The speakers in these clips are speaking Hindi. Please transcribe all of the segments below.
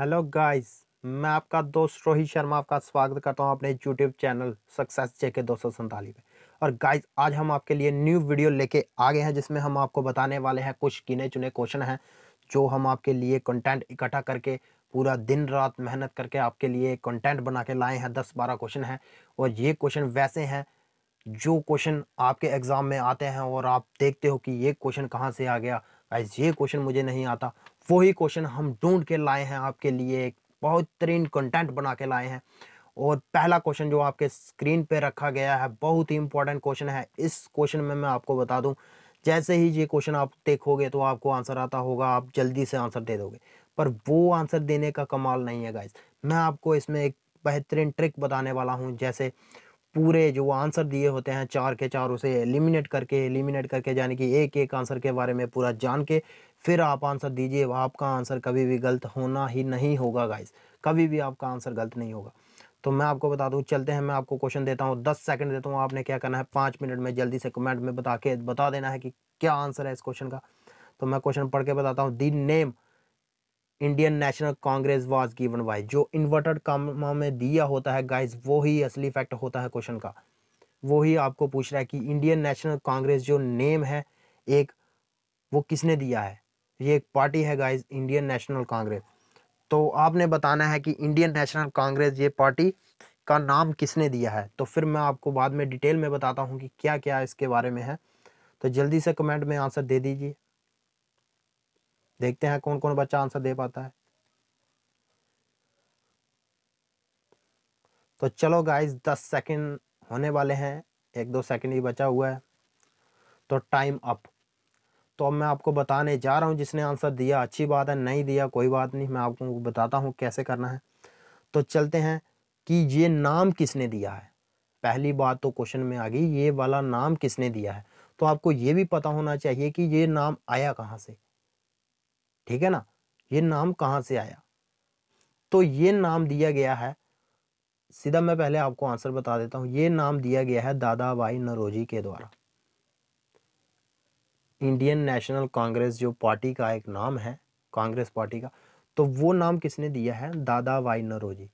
हेलो गाइस मैं आपका दोस्त रोहित शर्मा आपका स्वागत करता हूं अपने यूट्यूब चैनल सक्सेस जेके दो सौ पे और गाइस आज हम आपके लिए न्यू वीडियो लेके आ गए हैं जिसमें हम आपको बताने वाले हैं कुछ गिने चुने क्वेश्चन हैं जो हम आपके लिए कंटेंट इकट्ठा करके पूरा दिन रात मेहनत करके आपके लिए कंटेंट बना के लाए हैं दस बारह क्वेश्चन हैं और ये क्वेश्चन वैसे हैं जो क्वेश्चन आपके एग्ज़ाम में आते हैं और आप देखते हो कि ये क्वेश्चन कहाँ से आ गया गाइज ये क्वेश्चन मुझे नहीं आता वही क्वेश्चन हम ढूंढ के लाए हैं आपके लिए एक बहुत तरीन कंटेंट बना के लाए हैं और पहला क्वेश्चन जो आपके स्क्रीन पे रखा गया है बहुत ही इंपॉर्टेंट क्वेश्चन है इस क्वेश्चन में मैं आपको बता दूं जैसे ही ये क्वेश्चन आप देखोगे तो आपको आंसर आता होगा आप जल्दी से आंसर दे दोगे पर वो आंसर देने का कमाल नहीं है गाइज मैं आपको इसमें एक बेहतरीन ट्रिक बताने वाला हूँ जैसे पूरे जो आंसर दिए होते हैं चार के चार उसे एलिमिनेट करके एलिमिनेट करके यानी कि एक एक आंसर के बारे में पूरा जान के फिर आप आंसर दीजिए आपका आंसर कभी भी गलत होना ही नहीं होगा गाइस कभी भी आपका आंसर गलत नहीं होगा तो मैं आपको बता दूँ चलते हैं मैं आपको क्वेश्चन देता हूँ दस सेकंड देता हूँ आपने क्या करना है पाँच मिनट में जल्दी से कमेंट में बता के बता देना है कि क्या आंसर है इस क्वेश्चन का तो मैं क्वेश्चन पढ़ के बताता हूँ the name Indian National Congress was given by जो इन्वर्टेड कामा में दिया होता है गाइस वो ही असली फैक्ट होता है क्वेश्चन का वो ही आपको पूछ रहा है कि इंडियन नेशनल कांग्रेस जो नेम है एक वो किसने दिया है ये एक पार्टी है गाइस इंडियन नेशनल कांग्रेस तो आपने बताना है कि इंडियन नेशनल कांग्रेस ये पार्टी का नाम किसने दिया है तो फिर मैं आपको बाद में डिटेल में बताता हूँ कि क्या क्या इसके बारे में है तो जल्दी से कमेंट में आंसर दे दीजिए देखते हैं कौन कौन बच्चा आंसर दे पाता है तो चलो गाइस दस सेकंड होने वाले हैं एक दो सेकंड ही बचा हुआ है तो टाइम अप तो अब मैं आपको बताने जा रहा हूँ जिसने आंसर दिया अच्छी बात है नहीं दिया कोई बात नहीं मैं आपको बताता हूँ कैसे करना है तो चलते हैं कि ये नाम किसने दिया है पहली बात तो क्वेश्चन में आ गई ये वाला नाम किसने दिया है तो आपको ये भी पता होना चाहिए कि ये नाम आया कहाँ से ठीक है ना ये नाम कहाँ से आया तो ये नाम दिया गया है सीधा मैं पहले आपको आंसर बता देता हूँ ये नाम दिया गया है दादा भाई नरोजी के द्वारा इंडियन नेशनल कांग्रेस जो पार्टी का एक नाम है कांग्रेस पार्टी का तो वो नाम किसने दिया है दादा भाई नरोजी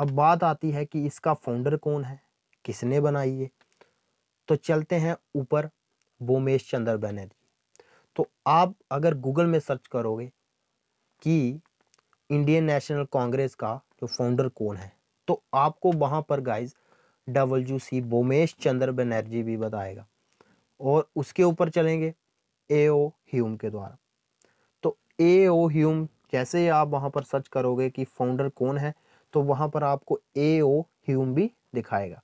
अब बात आती है कि इसका फाउंडर कौन है किसने बनाई है तो चलते हैं ऊपर बोमेश चंद्र बनर्जी तो आप अगर गूगल में सर्च करोगे कि इंडियन नेशनल कांग्रेस का जो फाउंडर कौन है तो आपको वहाँ पर guys W C Womesh Chandra Banerjee भी बताएगा और उसके ऊपर चलेंगे ए ओ ह्यूम के द्वारा तो ए ओ ह्यूम जैसे आप वहाँ पर सर्च करोगे कि फाउंडर कौन है तो वहाँ पर आपको ए ओ ह्यूम भी दिखाएगा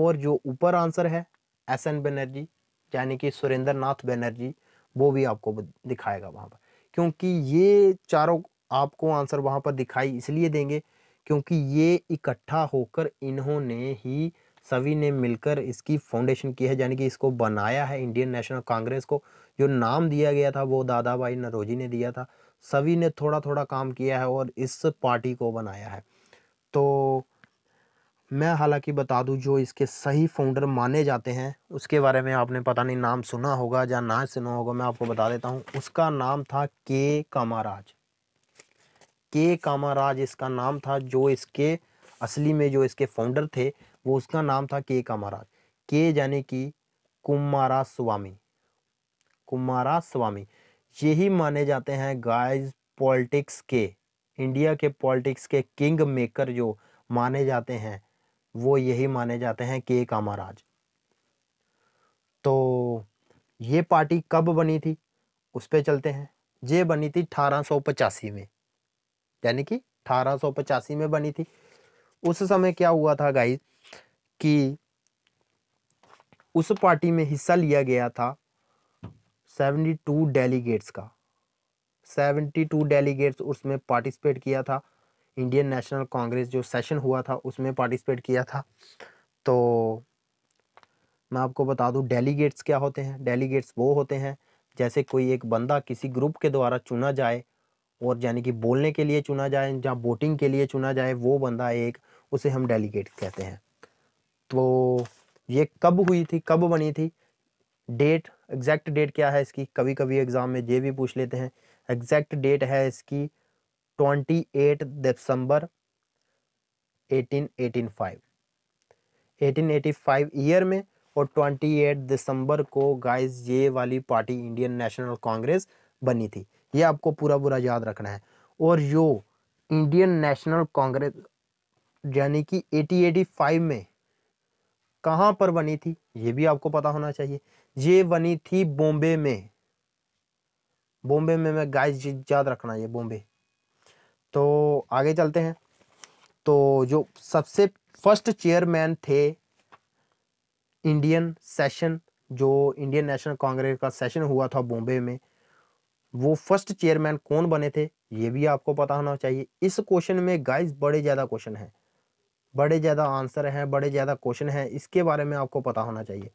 और जो ऊपर आंसर है एस एन बनर्जी यानी कि सुरेंद्र नाथ बनर्जी वो भी आपको दिखाएगा वहाँ पर क्योंकि ये चारों आपको आंसर वहाँ पर दिखाई इसलिए देंगे क्योंकि ये इकट्ठा होकर इन्होंने ही सभी ने मिलकर इसकी फाउंडेशन की है यानी कि इसको बनाया है इंडियन नेशनल कांग्रेस को जो नाम दिया गया था वो दादा भाई नरोजी ने दिया था सभी ने थोड़ा थोड़ा काम किया है और इस पार्टी को बनाया है तो मैं हालांकि बता दूं जो इसके सही फाउंडर माने जाते हैं उसके बारे में आपने पता नहीं नाम सुना होगा या ना सुना होगा मैं आपको बता देता हूं उसका नाम था के कामाराज के कामाराज इसका नाम था जो इसके असली में जो इसके फाउंडर थे वो उसका नाम था के कामाराज के यानी कि कुमारा स्वामी कुमारा स्वामी यही माने जाते हैं गाइज पॉलिटिक्स के इंडिया के पॉलिटिक्स के किंग मेकर जो माने जाते हैं वो यही माने जाते हैं के कामाराज तो ये पार्टी कब बनी थी उस पर चलते हैं ये बनी थी अठारह में यानी कि अठारह में बनी थी उस समय क्या हुआ था गाइस कि उस पार्टी में हिस्सा लिया गया था 72 डेलीगेट्स का 72 डेलीगेट्स उसमें पार्टिसिपेट किया था इंडियन नेशनल कांग्रेस जो सेशन हुआ था उसमें पार्टिसिपेट किया था तो मैं आपको बता दूं डेलीगेट्स क्या होते हैं डेलीगेट्स वो होते हैं जैसे कोई एक बंदा किसी ग्रुप के द्वारा चुना जाए और यानी कि बोलने के लिए चुना जाए या वोटिंग के लिए चुना जाए वो बंदा एक उसे हम डेलीगेट कहते हैं तो ये कब हुई थी कब बनी थी डेट एग्जैक्ट डेट क्या है इसकी कभी कभी एग्ज़ाम में ये भी पूछ लेते हैं एग्जैक्ट डेट है इसकी twenty eight December eighteen eighteen five eighteen eighty five year में और ट्वेंटी एट दिसंबर को गाइस ये वाली पार्टी इंडियन नेशनल कांग्रेस बनी थी ये आपको पूरा पूरा याद रखना है और यो इंडियन नेशनल कांग्रेस यानी कि एटी एटी फाइव में कहाँ पर बनी थी ये भी आपको पता होना चाहिए ये बनी थी बॉम्बे में बॉम्बे में मैं गाइस याद रखना ये बॉम्बे तो आगे चलते हैं तो जो सबसे फर्स्ट चेयरमैन थे इंडियन सेशन जो इंडियन नेशनल कांग्रेस का सेशन हुआ था बॉम्बे में वो फर्स्ट चेयरमैन कौन बने थे ये भी आपको पता होना चाहिए इस क्वेश्चन में गाइस बड़े ज़्यादा क्वेश्चन हैं बड़े ज़्यादा आंसर हैं बड़े ज़्यादा क्वेश्चन हैं इसके बारे में आपको पता होना चाहिए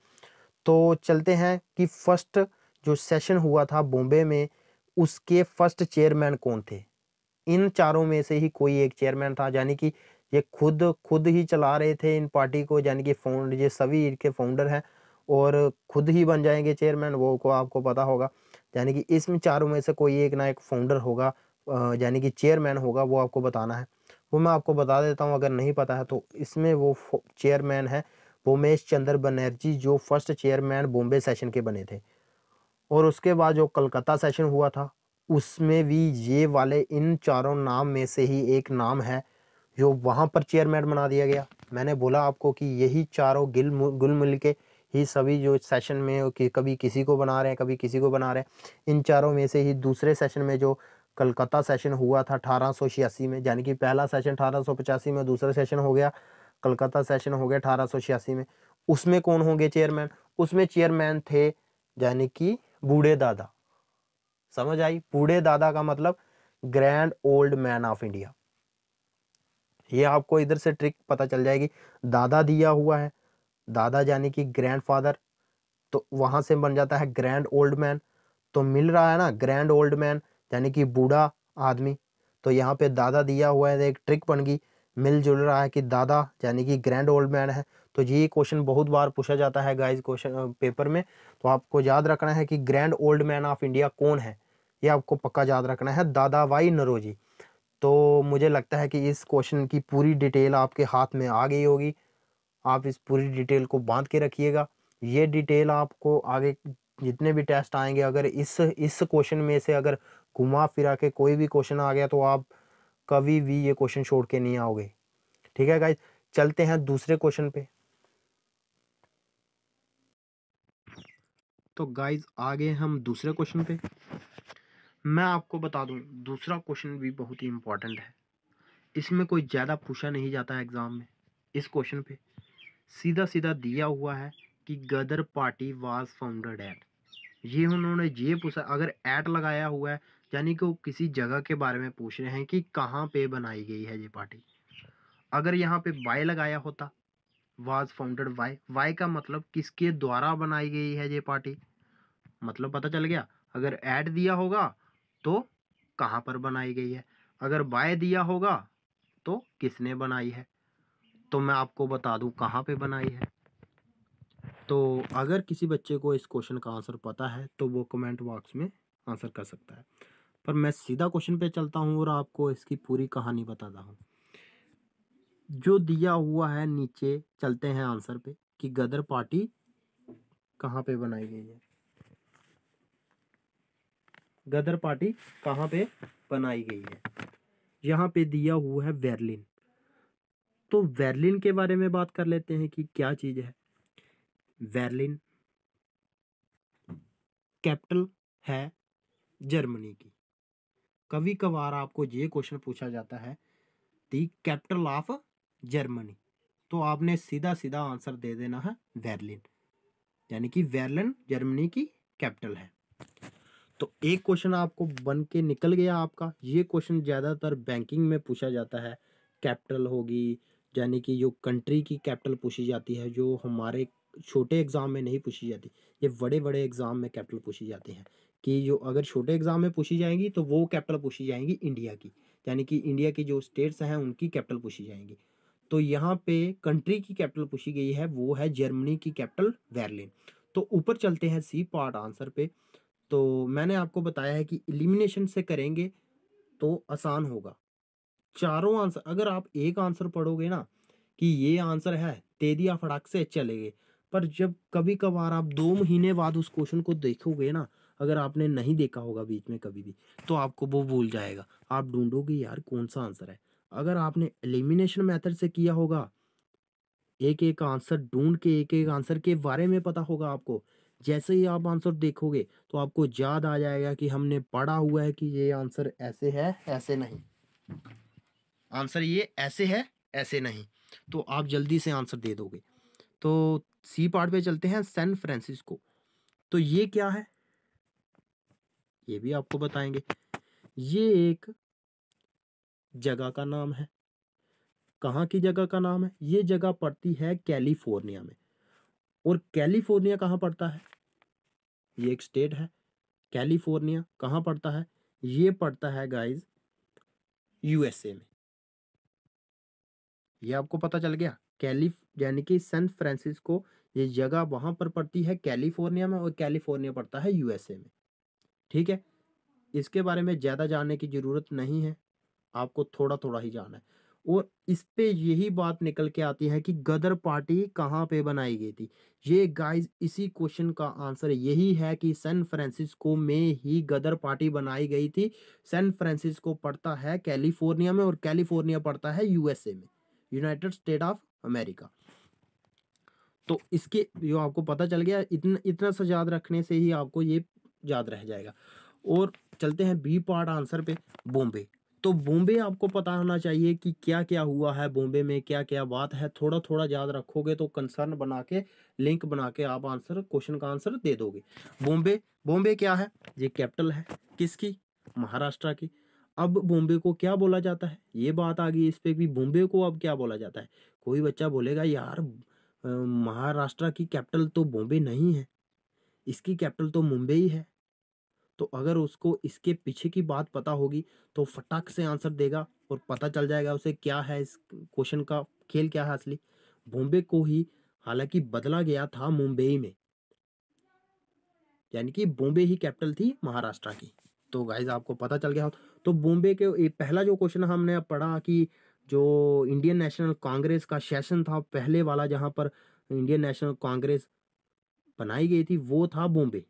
तो चलते हैं कि फर्स्ट जो सेशन हुआ था बॉम्बे में उसके फर्स्ट चेयरमैन कौन थे इन चारों में से ही कोई एक चेयरमैन था यानी कि ये खुद खुद ही चला रहे थे इन पार्टी को यानी कि फाउंड ये सभी इनके फाउंडर हैं और खुद ही बन जाएंगे चेयरमैन वो को आपको पता होगा यानी कि इसमें चारों में से कोई एक ना एक फाउंडर होगा यानी कि चेयरमैन होगा वो आपको बताना है वो मैं आपको बता देता हूँ अगर नहीं पता है तो इसमें वो चेयरमैन है भूमेश चंद्र बनर्जी जो फर्स्ट चेयरमैन बॉम्बे सेशन के बने थे और उसके बाद जो कलकत्ता सेशन हुआ था उसमें भी ये वाले इन चारों नाम में से ही एक नाम है जो वहाँ पर चेयरमैन बना दिया गया मैंने बोला आपको कि यही चारों गिल गुल मिल के ही सभी जो सेशन में कि कभी किसी को बना रहे हैं कभी किसी को बना रहे हैं इन चारों में से ही दूसरे सेशन में जो कलकत्ता सेशन हुआ था अठारह में यानी कि पहला सेशन अठारह में दूसरा सेशन हो गया कलकत्ता सेशन हो गया अठारह में उसमें कौन होंगे चेयरमैन उसमें चेयरमैन थे यानी कि बूढ़े दादा समझ आई बूढ़े दादा का मतलब grand old man of India ये आपको इधर से ट्रिक पता चल जाएगी दादा दिया हुआ है दादा यानी कि ग्रैंडफादर तो वहां से बन जाता है ग्रैंड ओल्ड मैन तो मिल रहा है ना ग्रैंड ओल्ड मैन यानी कि बूढ़ा आदमी तो यहाँ पे दादा दिया हुआ है एक ट्रिक बन गई मिलजुल रहा है कि दादा यानी कि ग्रैंड ओल्ड मैन है तो ये क्वेश्चन बहुत बार पूछा जाता है गाइस क्वेश्चन पेपर में तो आपको याद रखना है कि grand old man of India कौन है ये आपको पक्का याद रखना है दादा भाई नरोजी तो मुझे लगता है कि इस क्वेश्चन की पूरी डिटेल आपके हाथ में आ गई होगी आप इस पूरी डिटेल को बांध के रखिएगा ये डिटेल आपको आगे जितने भी टेस्ट आएंगे अगर इस इस क्वेश्चन में से अगर घुमा फिरा के कोई भी क्वेश्चन आ गया तो आप कभी भी ये क्वेश्चन छोड़ के नहीं आओगे ठीक है गाइज चलते हैं दूसरे क्वेश्चन पे तो गाइज आगे हम दूसरे क्वेश्चन पे मैं आपको बता दूं दूसरा क्वेश्चन भी बहुत ही इम्पोर्टेंट है इसमें कोई ज़्यादा पूछा नहीं जाता एग्ज़ाम में इस क्वेश्चन पे सीधा सीधा दिया हुआ है कि Ghadar Party was founded at ये उन्होंने ये पूछा अगर एट लगाया हुआ है यानी कि वो किसी जगह के बारे में पूछ रहे हैं कि कहाँ पे बनाई गई है ये पार्टी अगर यहाँ पे बाय लगाया होता वाज फाउंडेड बाय वाई का मतलब किसके द्वारा बनाई गई है ये पार्टी मतलब पता चल गया अगर ऐड दिया होगा तो कहाँ पर बनाई गई है अगर बाय दिया होगा तो किसने बनाई है तो मैं आपको बता दूं कहाँ पे बनाई है तो अगर किसी बच्चे को इस क्वेश्चन का आंसर पता है तो वो कमेंट बॉक्स में आंसर कर सकता है पर मैं सीधा क्वेश्चन पे चलता हूँ और आपको इसकी पूरी कहानी बताता हूँ जो दिया हुआ है नीचे चलते हैं आंसर पे कि गदर पार्टी कहाँ पे बनाई गई है गदर पार्टी कहाँ पे बनाई गई है यहाँ पे दिया हुआ है वेरलिन तो वेरलिन के बारे में बात कर लेते हैं कि क्या चीज़ है वेरलिन कैपिटल है जर्मनी की कभी कभार आपको ये क्वेश्चन पूछा जाता है दी कैपिटल ऑफ जर्मनी तो आपने सीधा सीधा आंसर दे देना है वेरलिन यानी कि वेरलिन जर्मनी की कैपिटल है तो एक क्वेश्चन आपको बन के निकल गया आपका ये क्वेश्चन ज़्यादातर बैंकिंग में पूछा जाता है कैपिटल होगी यानी कि जो कंट्री की कैपिटल पूछी जाती है जो हमारे छोटे एग्ज़ाम में नहीं पूछी जाती ये बड़े बड़े एग्ज़ाम में कैपिटल पूछी जाती है कि जो अगर छोटे एग्ज़ाम में पूछी जाएंगी तो वो कैपिटल पूछी जाएंगी इंडिया की यानी कि इंडिया की जो स्टेट्स हैं उनकी कैपिटल पूछी जाएंगी तो यहाँ पे कंट्री की कैपिटल पूछी गई है वो है जर्मनी की कैपिटल वेरलिन तो ऊपर चलते हैं सी पार्ट आंसर पे तो मैंने आपको बताया है कि एलिमिनेशन से करेंगे तो आसान होगा चारों आंसर अगर आप एक आंसर पढ़ोगे ना कि ये आंसर है दे दिया फटाक से चले गए पर जब कभी कभार आप दो महीने बाद उस क्वेश्चन को देखोगे ना अगर आपने नहीं देखा होगा बीच में कभी भी तो आपको वो भूल जाएगा आप ढूंढोगे यार कौन सा आंसर है अगर आपने एलिमिनेशन मेथड से किया होगा एक एक आंसर ढूंढ के एक एक आंसर के बारे में पता होगा आपको जैसे ही आप आंसर देखोगे तो आपको याद आ जाएगा कि हमने पढ़ा हुआ है कि ये आंसर ऐसे है ऐसे नहीं आंसर ये ऐसे है ऐसे नहीं तो आप जल्दी से आंसर दे दोगे तो सी पार्ट पे चलते हैं सैन फ्रांसिस्को तो ये क्या है ये भी आपको बताएंगे ये एक जगह का नाम है कहाँ की जगह का नाम है ये जगह पड़ती है कैलिफोर्निया में और कैलिफोर्निया कहाँ पड़ता है ये एक स्टेट है कैलिफोर्निया कहाँ पड़ता है ये पड़ता है गाइज यूएसए में ये आपको पता चल गया कैलिफ यानी कि सैन फ्रांसिस्को ये जगह वहां पर पड़ती है कैलिफोर्निया में और कैलिफोर्निया पड़ता है यूएसए में ठीक है इसके बारे में ज़्यादा जानने की ज़रूरत नहीं है आपको थोड़ा थोड़ा ही जाना है और इस पे यही बात निकल के आती है कि गदर पार्टी कहाँ पे बनाई गई थी ये गाइस इसी क्वेश्चन का आंसर यही है कि सैन फ्रांसिस्को में ही गदर पार्टी बनाई गई थी सैन फ्रांसिस्को पड़ता है कैलिफोर्निया में और कैलिफोर्निया पड़ता है यूएसए में यूनाइटेड स्टेट ऑफ अमेरिका तो इसके जो आपको पता चल गया इतना इतना सा याद रखने से ही आपको ये याद रह जाएगा और चलते हैं बी पार्ट आंसर पे बॉम्बे तो बॉम्बे आपको पता होना चाहिए कि क्या क्या हुआ है बॉम्बे में क्या क्या बात है थोड़ा थोड़ा याद रखोगे तो कंसर्न बना के लिंक बना के आप आंसर क्वेश्चन का आंसर दे दोगे बॉम्बे बॉम्बे क्या है ये कैपिटल है किसकी महाराष्ट्र की अब बॉम्बे को क्या बोला जाता है ये बात आ गई इस पर भी बॉम्बे को अब क्या बोला जाता है कोई बच्चा बोलेगा यार महाराष्ट्र की कैपिटल तो बॉम्बे नहीं है इसकी कैपिटल तो मुंबई है तो अगर उसको इसके पीछे की बात पता होगी तो फटाक से आंसर देगा और पता चल जाएगा उसे क्या है इस क्वेश्चन का खेल क्या है असली बॉम्बे को ही हालांकि बदला गया था मुंबई में यानी कि बॉम्बे ही कैपिटल थी महाराष्ट्र की तो गाइज आपको पता चल गया तो बॉम्बे के पहला जो क्वेश्चन हमने पढ़ा कि जो इंडियन नेशनल कांग्रेस का सेशन था पहले वाला जहां पर इंडियन नेशनल कांग्रेस बनाई गई थी वो था बॉम्बे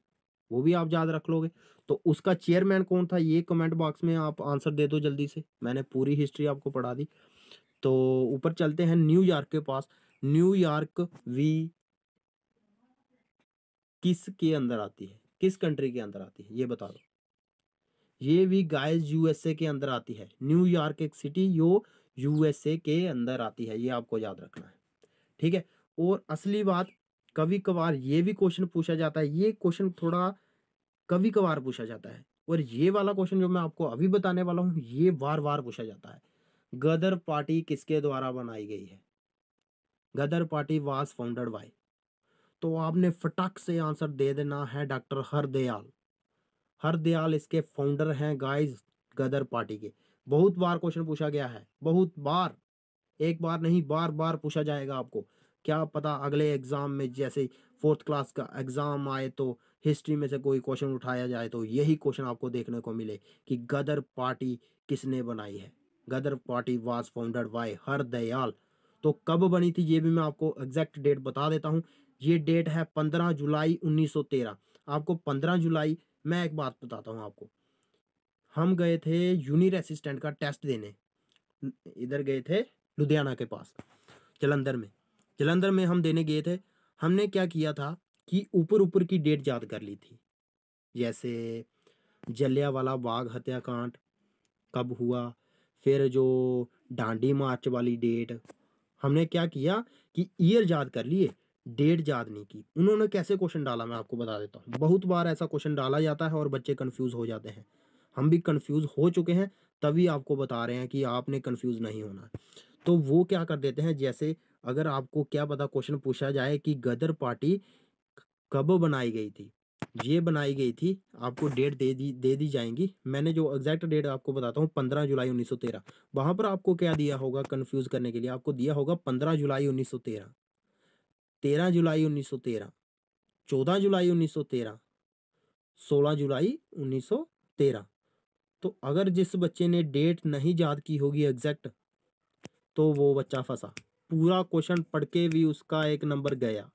वो भी आप याद रख लोगे तो उसका चेयरमैन कौन था ये कमेंट बॉक्स में आप आंसर दे दो जल्दी से मैंने पूरी हिस्ट्री आपको पढ़ा दी तो ऊपर चलते हैं न्यूयॉर्क के पास न्यूयॉर्क वी किस के अंदर आती है किस कंट्री के अंदर आती है ये बता दो ये भी गाइस यूएसए के अंदर आती है न्यूयॉर्क एक सिटी यो यूएसए के अंदर आती है ये आपको याद रखना है ठीक है और असली बात कभी कभार ये भी क्वेश्चन पूछा जाता है ये क्वेश्चन थोड़ा कभी कभार पूछा जाता है और ये वाला क्वेश्चन जो मैं आपको अभी बताने वाला हूँ ये बार बार पूछा जाता है गदर पार्टी किसके द्वारा बनाई गई है Ghadar Party was founded by तो आपने फटाक से आंसर दे देना है डॉक्टर हरदयाल हरदयाल इसके फाउंडर हैं गाइस गदर पार्टी के बहुत बार क्वेश्चन पूछा गया है बहुत बार एक बार नहीं बार बार पूछा जाएगा आपको क्या पता अगले एग्ज़ाम में जैसे फोर्थ क्लास का एग्ज़ाम आए तो हिस्ट्री में से कोई क्वेश्चन उठाया जाए तो यही क्वेश्चन आपको देखने को मिले कि गदर पार्टी किसने बनाई है Ghadar Party was founded by Har Dayal तो कब बनी थी ये भी मैं आपको एग्जैक्ट डेट बता देता हूँ ये डेट है पंद्रह जुलाई तेरह आपको पंद्रह जुलाई मैं एक बात बताता हूँ आपको हम गए थे यूनिट असिस्टेंट का टेस्ट देने इधर गए थे लुधियाना के पास जलंधर में जलंधर में हम देने गए थे हमने क्या किया था कि ऊपर ऊपर की डेट याद कर ली थी जैसे जलिया वाला बाघ हत्याकांड कब हुआ फिर जो डांडी मार्च वाली डेट हमने क्या किया कि ईयर याद कर लिए डेट याद नहीं की उन्होंने कैसे क्वेश्चन डाला मैं आपको बता देता हूँ बहुत बार ऐसा क्वेश्चन डाला जाता है और बच्चे कन्फ्यूज़ हो जाते हैं हम भी कन्फ्यूज़ हो चुके हैं तभी आपको बता रहे हैं कि आपने कन्फ्यूज़ नहीं होना तो वो क्या कर देते हैं जैसे अगर आपको क्या पता क्वेश्चन पूछा जाए कि गदर पार्टी कब बनाई गई थी ये बनाई गई थी आपको डेट दे दी दे दी जाएंगी मैंने जो एग्जैक्ट डेट आपको बताता हूँ पंद्रह जुलाई उन्नीस सौ तेरह वहाँ पर आपको क्या दिया होगा कन्फ्यूज़ करने के लिए आपको दिया होगा पंद्रह जुलाई उन्नीस सौ तेरह तेरह जुलाई उन्नीस सौ तेरह चौदह जुलाई उन्नीस सौ तेरह सोलह जुलाई उन्नीस सौ तेरह तो अगर जिस बच्चे ने डेट नहीं याद की होगी एग्जैक्ट तो वो बच्चा फंसा पूरा क्वेश्चन पढ़ के भी उसका एक नंबर गया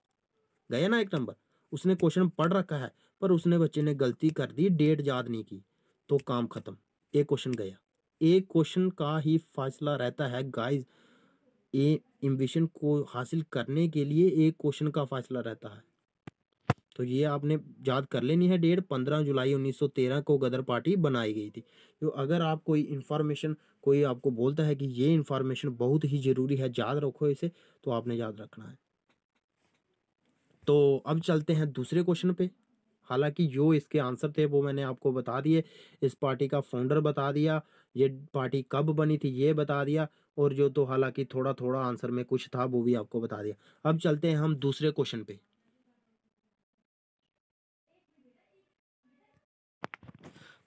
गया ना एक नंबर उसने क्वेश्चन पढ़ रखा है पर उसने बच्चे ने गलती कर दी डेट याद नहीं की तो काम खत्म एक क्वेश्चन गया एक क्वेश्चन का ही फासला रहता है गाइस ए एम्बिशन को हासिल करने के लिए एक क्वेश्चन का फासला रहता है तो ये आपने याद कर लेनी है डेट पंद्रह जुलाई 1913 को गदर पार्टी बनाई गई थी तो अगर आप कोई इन्फॉर्मेशन कोई आपको बोलता है कि ये इन्फॉर्मेशन बहुत ही ज़रूरी है याद रखो इसे तो आपने याद रखना है तो अब चलते हैं दूसरे क्वेश्चन पे हालांकि जो इसके आंसर थे वो मैंने आपको बता दिए इस पार्टी का फाउंडर बता दिया ये पार्टी कब बनी थी ये बता दिया और जो तो हालांकि थोड़ा थोड़ा आंसर में कुछ था वो भी आपको बता दिया अब चलते हैं हम दूसरे क्वेश्चन पे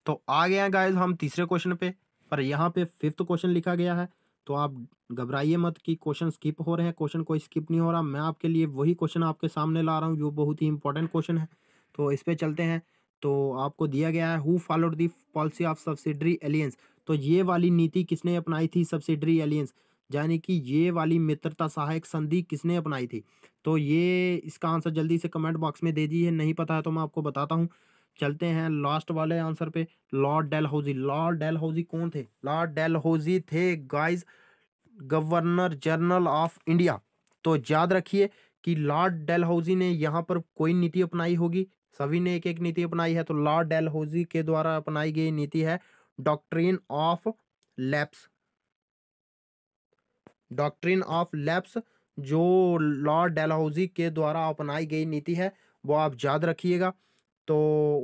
तो आ गए गाइज हम तीसरे क्वेश्चन पे पर यहाँ पे फिफ्थ क्वेश्चन लिखा गया है तो आप घबराइए मत कि क्वेश्चन स्किप हो रहे हैं क्वेश्चन कोई स्किप नहीं हो रहा मैं आपके लिए वही क्वेश्चन आपके सामने ला रहा हूँ जो बहुत ही इंपॉर्टेंट क्वेश्चन है तो इस पर चलते हैं तो आपको दिया गया है who followed the policy of subsidiary alliance तो ये वाली नीति किसने अपनाई थी सब्सिडरी एलियंस यानी कि ये वाली मित्रता सहायक संधि किसने अपनाई थी तो ये इसका आंसर जल्दी से कमेंट बॉक्स में दे दीजिए नहीं पता है तो मैं आपको बताता हूँ चलते हैं लास्ट वाले आंसर पे लॉर्ड डेलहौजी लॉर्ड डेलहौजी कौन थे लॉर्ड डेलहौजी थे guys governor general of India तो याद रखिए कि लॉर्ड डेलहौजी ने यहाँ पर कोई नीति अपनाई होगी सभी ने एक एक नीति अपनाई है तो लॉर्ड डेलहौजी के द्वारा अपनाई गई नीति है doctrine of lapse doctrine of lapse जो लॉर्ड डेलहाउजी के द्वारा अपनाई गई नीति है वो आप याद रखिएगा तो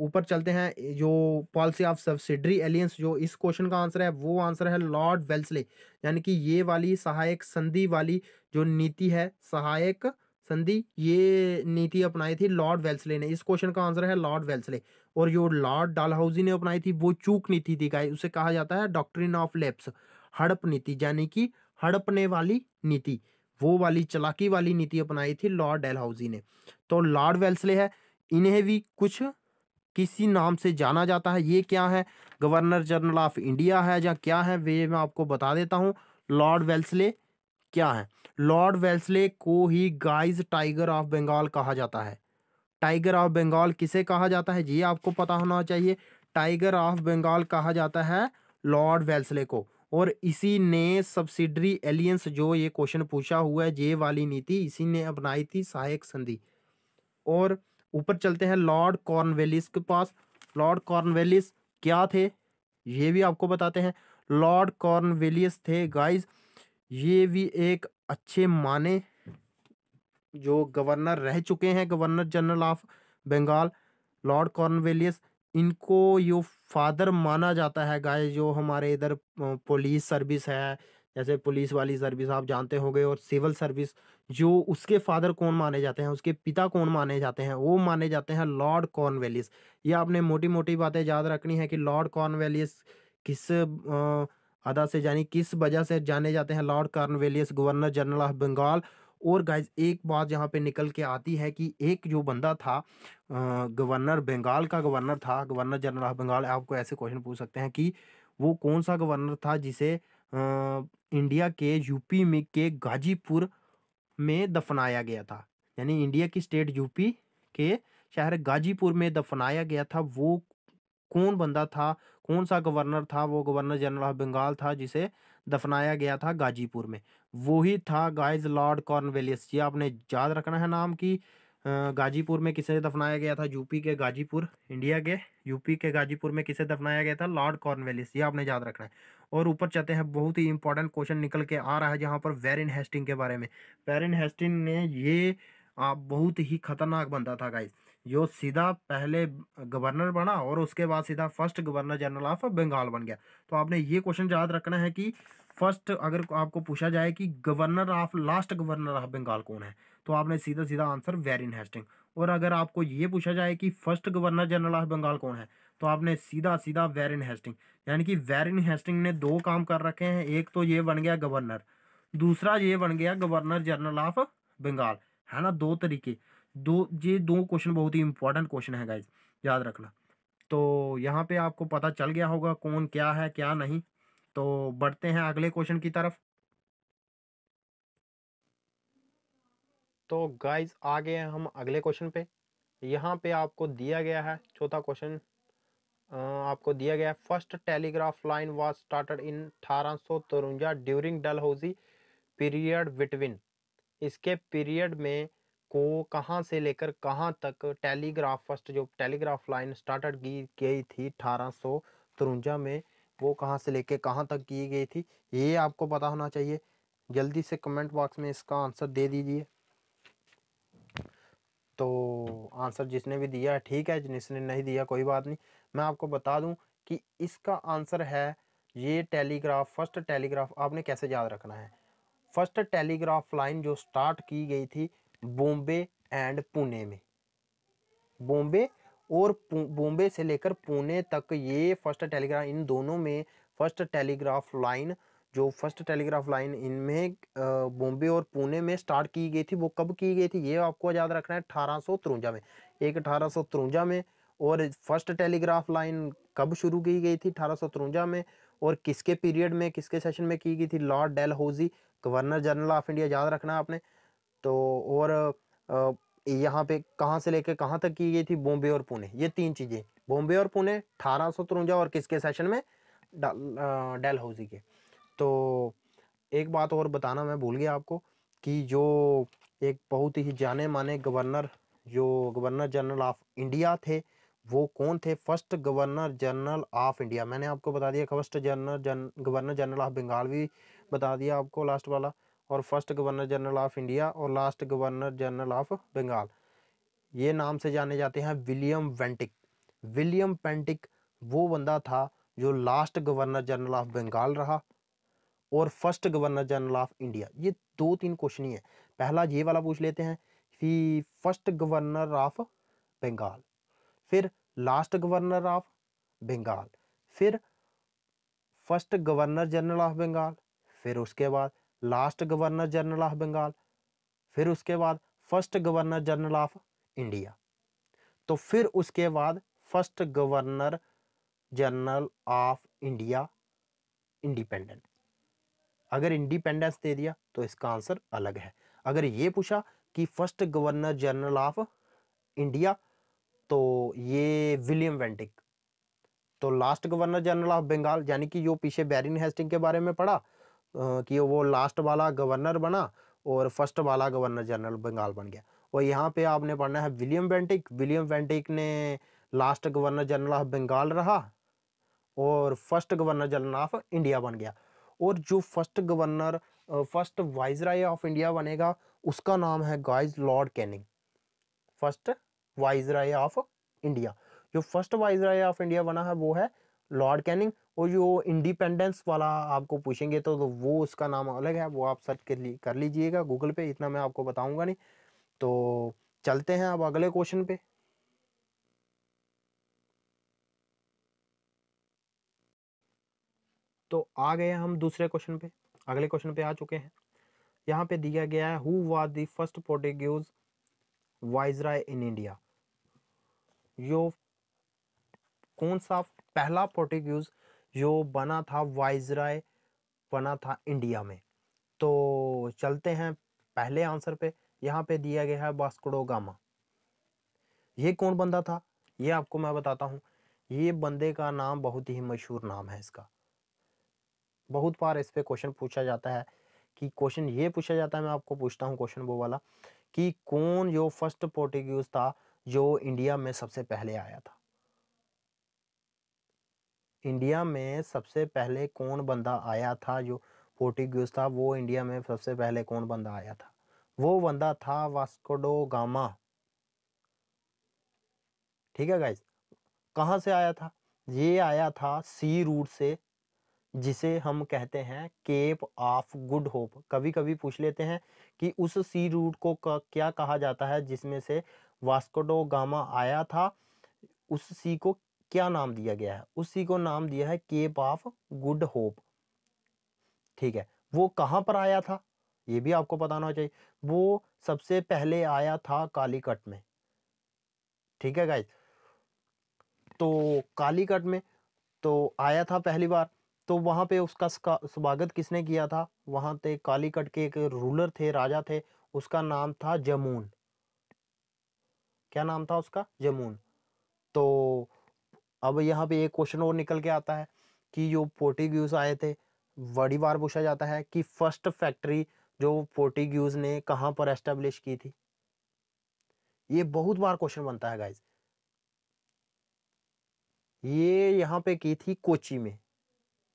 ऊपर चलते हैं जो पॉलिसी ऑफ सब्सिडरी एलियंस जो इस क्वेश्चन का आंसर है वो आंसर है लॉर्ड वेल्सले यानी कि ये वाली सहायक संधि वाली जो नीति है सहायक संधि ये नीति अपनाई थी लॉर्ड वेल्सले ने इस क्वेश्चन का आंसर है लॉर्ड वेल्सले और जो लॉर्ड डालहाउजी ने अपनाई थी वो चूक नीति थी गाय उसे कहा जाता है डॉक्ट्रिन ऑफ लेप्स हड़प नीति यानी कि हड़पने वाली नीति वो वाली चलाकी वाली नीति अपनाई थी लॉर्ड डेलहाउजी ने तो लॉर्ड वेल्सले है इन्हें भी कुछ किसी नाम से जाना जाता है ये क्या है गवर्नर जनरल ऑफ इंडिया है या क्या है वे मैं आपको बता देता हूँ लॉर्ड वेल्सले क्या है लॉर्ड वेल्सले को ही गाइज टाइगर ऑफ बंगाल कहा जाता है टाइगर ऑफ बंगाल किसे कहा जाता है ये आपको पता होना चाहिए टाइगर ऑफ बंगाल कहा जाता है लॉर्ड वेल्सले को और इसी ने सब्सिडरी एलियंस जो ये क्वेश्चन पूछा हुआ है जे वाली नीति इसी ने अपनाई थी सहायक संधि और ऊपर चलते हैं लॉर्ड कॉर्नवेलिस के पास लॉर्ड कॉर्नवेलिस क्या थे ये भी आपको बताते हैं लॉर्ड कॉर्नवेलियस थे गाइस ये भी एक अच्छे माने जो गवर्नर रह चुके हैं governor general of Bengal Lord Cornwallis इनको यो फादर माना जाता है गाइस जो हमारे इधर पुलिस सर्विस है जैसे पुलिस वाली सर्विस आप जानते होंगे और सिविल सर्विस जो उसके फादर कौन माने जाते हैं उसके पिता कौन माने जाते हैं वो माने जाते हैं लॉर्ड कॉर्नवेलिस ये आपने मोटी मोटी बातें याद रखनी है कि लॉर्ड कॉर्नवेलिस किस अदा से यानी किस वजह से जाने जाते हैं Lord Cornwallis governor general of Bengal और गाइज एक बात यहाँ पे निकल के आती है कि एक जो बंदा था गवर्नर बंगाल का गवर्नर था गवर्नर जनरल ऑफ बंगाल आपको ऐसे क्वेश्चन पूछ सकते हैं कि वो कौन सा गवर्नर था जिसे आ, इंडिया के यूपी में के गाजीपुर में दफनाया गया था यानी इंडिया की स्टेट यूपी के शहर गाजीपुर में दफनाया गया था वो कौन बंदा था कौन सा गवर्नर था वो गवर्नर जनरल ऑफ बंगाल था जिसे दफनाया गया था गाजीपुर में वो ही था गाइज लॉर्ड कॉर्नवेलियस ये आपने याद रखना है नाम की गाजीपुर में किसे दफनाया गया था यूपी के गाजीपुर इंडिया के यूपी के गाजीपुर में किसे दफनाया गया था लॉर्ड कॉर्नवेलिस ये आपने याद रखना है और ऊपर चलते हैं बहुत ही इंपॉर्टेंट क्वेश्चन निकल के आ रहा है जहाँ पर वेरिन हेस्टिंग के बारे में वेरिन हेस्टिंग ने ये आप बहुत ही खतरनाक बनता था गाइस जो सीधा पहले गवर्नर बना और उसके बाद सीधा first governor general of Bengal बन गया तो आपने ये क्वेश्चन याद रखना है कि फर्स्ट अगर आपको पूछा जाए कि governor of last governor of Bengal कौन है तो आपने सीधा सीधा आंसर वेरिन हेस्टिंग और अगर आपको ये पूछा जाए कि first governor general of Bengal कौन है तो आपने सीधा सीधा वेरिन हेस्टिंग यानी कि वेरिन हेस्टिंग ने दो काम कर रखे हैं एक तो ये बन गया गवर्नर दूसरा ये बन गया गवर्नर जनरल ऑफ बंगाल है ना दो तरीके दो ये दो क्वेश्चन बहुत ही इंपॉर्टेंट क्वेश्चन है गाइज याद रखना तो यहाँ पे आपको पता चल गया होगा कौन क्या है क्या नहीं तो बढ़ते हैं अगले क्वेश्चन की तरफ तो गाइज आगे हम अगले क्वेश्चन पे यहाँ पे आपको दिया गया है चौथा क्वेश्चन आपको दिया गया first telegraph line was started in अठारह सौ तिरवंजा ड्यूरिंग डलहौजी पीरियड बिटवीन इसके पीरियड में को कहाँ से लेकर कहाँ तक टेलीग्राफ फर्स्ट जो टेलीग्राफ लाइन स्टार्टेड की गई थी अठारह सौ तिरुंजा में वो कहाँ से लेके कहाँ तक की गई थी ये आपको पता होना चाहिए जल्दी से कमेंट बॉक्स में इसका आंसर दे दीजिए तो आंसर जिसने भी दिया है ठीक है जिसने नहीं दिया कोई बात नहीं मैं आपको बता दूं कि इसका आंसर है ये टेलीग्राफ फर्स्ट टेलीग्राफ आपने कैसे याद रखना है फर्स्ट टेलीग्राफ लाइन जो स्टार्ट की गई थी बॉम्बे एंड पुणे में बॉम्बे और बॉम्बे से लेकर पुणे तक ये फर्स्ट टेलीग्राफ इन दोनों में फर्स्ट टेलीग्राफ लाइन जो फर्स्ट टेलीग्राफ लाइन इनमें बॉम्बे और पुणे में स्टार्ट की गई थी वो कब की गई थी ये आपको याद रखना है अठारह में एक अठारह में और फर्स्ट टेलीग्राफ लाइन कब शुरू की गई थी अठारह में और किसके पीरियड में किसके सेशन में की गई थी Lord Dalhousie governor general of India याद रखना आपने तो और यहाँ पे कहाँ से लेके कहाँ तक की गई थी बॉम्बे और पुणे ये तीन चीज़ें बॉम्बे और पुणे अठारह और किसके सेशन में डेल हाउसी के तो एक बात और बताना मैं भूल गया आपको कि जो एक बहुत ही जाने माने गवर्नर जो गवर्नर जनरल ऑफ इंडिया थे वो कौन थे first governor general of India मैंने आपको बता दिया first general gen governor general of Bengal भी बता दिया आपको लास्ट वाला और first governor general of India और last governor general of Bengal ये नाम से जाने जाते हैं विलियम वेंटिक विलियम पेंटिक वो बंदा था जो last governor general of Bengal रहा और first governor general of India ये दो तीन क्वेश्चन ही है पहला ये वाला पूछ लेते हैं कि फर्स्ट गवर्नर ऑफ बंगाल फिर लास्ट गवर्नर ऑफ बंगाल फिर first governor general of Bengal फिर उसके बाद last governor general of Bengal फिर उसके बाद first governor general of India तो फिर उसके बाद first governor general of India independent अगर इंडिपेंडेंस दे दिया तो इसका आंसर अलग है अगर ये पूछा कि first governor general of India तो ये विलियम वेंटिक तो last governor general of Bengal यानी कि जो पीछे बैरिन हेस्टिंग के बारे में पढ़ा कि वो लास्ट वाला गवर्नर बना और फर्स्ट वाला गवर्नर जनरल बंगाल बन गया और यहाँ पे आपने पढ़ना है विलियम वेंटिक विलियम वेंटिक ने last governor general of Bengal रहा और first governor general of India बन गया और जो first governor first viceroy of India बनेगा उसका नाम है guys Lord Canning first viceroy of India जो फर्स्ट वाइजराय ऑफ इंडिया बना है वो है लॉर्ड कैनिंग और जो इंडिपेंडेंस वाला आपको पूछेंगे तो, तो वो उसका नाम अलग है वो आप सर्च कर ली कर लीजिएगा गूगल पे इतना मैं आपको बताऊंगा नहीं तो चलते हैं अब अगले क्वेश्चन पे तो आ गए हम दूसरे क्वेश्चन पे अगले क्वेश्चन पे आ चुके हैं यहाँ पे दिया गया है who was the first Portuguese viceroy in India यो कौन सा पहला पोर्टुगीज जो बना था वाइजराय बना था इंडिया में तो चलते हैं पहले आंसर पे यहाँ पे दिया गया है बास्कोडो गामा ये कौन बंदा था ये आपको मैं बताता हूँ ये बंदे का नाम बहुत ही मशहूर नाम है इसका बहुत बार इस पे क्वेश्चन पूछा जाता है कि क्वेश्चन ये पूछा जाता है मैं आपको पूछता हूँ क्वेश्चन वो वाला कि कौन जो फर्स्ट पोर्टुगीज था जो इंडिया में सबसे पहले आया था इंडिया में सबसे पहले कौन बंदा आया था जो पोर्टिग्यूज था वो इंडिया में सबसे पहले कौन बंदा आया था वो बंदा था वास्कोडो गामा ठीक है गाइज कहाँ से आया था ये आया था सी रूट से जिसे हम कहते हैं केप ऑफ गुड होप कभी कभी पूछ लेते हैं कि उस सी रूट को क्या कहा जाता है जिसमें से वास्कोडो गामा आया था उस सी को क्या नाम दिया गया है उस सी को नाम दिया है केप ऑफ गुड होप ठीक है वो कहाँ पर आया था ये भी आपको पता होना चाहिए वो सबसे पहले आया था कालीकट में ठीक है गाइज तो कालीकट में तो आया था पहली बार तो वहां पे उसका स्वागत किसने किया था वहां पे कालीकट के एक रूलर थे राजा थे उसका नाम था जमून क्या नाम था उसका जमून तो अब यहाँ पे एक क्वेश्चन और निकल के आता है कि जो पोर्टिग्यूज आए थे बड़ी बार पूछा जाता है कि फर्स्ट फैक्ट्री जो पोर्टिग्यूज ने कहाँ पर एस्टेब्लिश की थी ये बहुत बार क्वेश्चन बनता है गाइज ये यहाँ पे की थी कोची में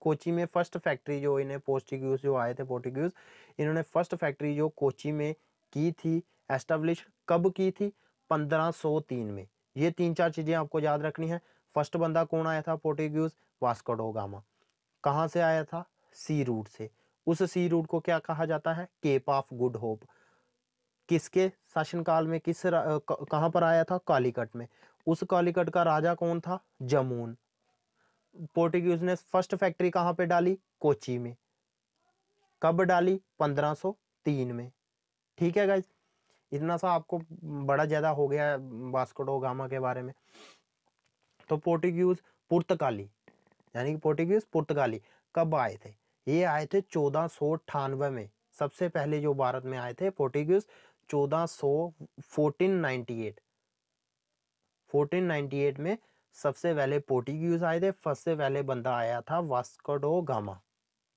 कोची में फर्स्ट फैक्ट्री जो इन्हें पोर्टिग्यूज जो आए थे पोर्टिग्यूज इन्होंने फर्स्ट फैक्ट्री जो कोची में की थी एस्टेब्लिश कब की थी 1503 में ये तीन चार चीज़ें आपको याद रखनी है फर्स्ट बंदा कौन आया था पोर्टिग्यूज वास्कोडोगामा कहाँ से आया था सी रूट से उस सी रूट को क्या कहा जाता है केप ऑफ गुड होप किसके शासनकाल में किस कहाँ पर आया था कालीकट में उस कालीकट का राजा कौन था जमून पोर्टिग्यूज ने फर्स्ट फैक्ट्री कहाँ पे डाली कोची में कब डाली 1503 में ठीक है गाइज इतना सा आपको बड़ा ज़्यादा हो गया वास्कोडो गामा के बारे में तो पोर्टुग्यूज पुर्तगाली यानी कि पोर्टुग्यूज पुर्तगाली कब आए थे ये आए थे चौदह में सबसे पहले जो भारत में आए थे पोर्टुग्यूज चौदह सौ fourteen ninety eight fourteen ninety eight में सबसे पहले पोर्टुग्यूज आए थे फर्स्ट से पहले बंदा आया था वास्कोडो गामा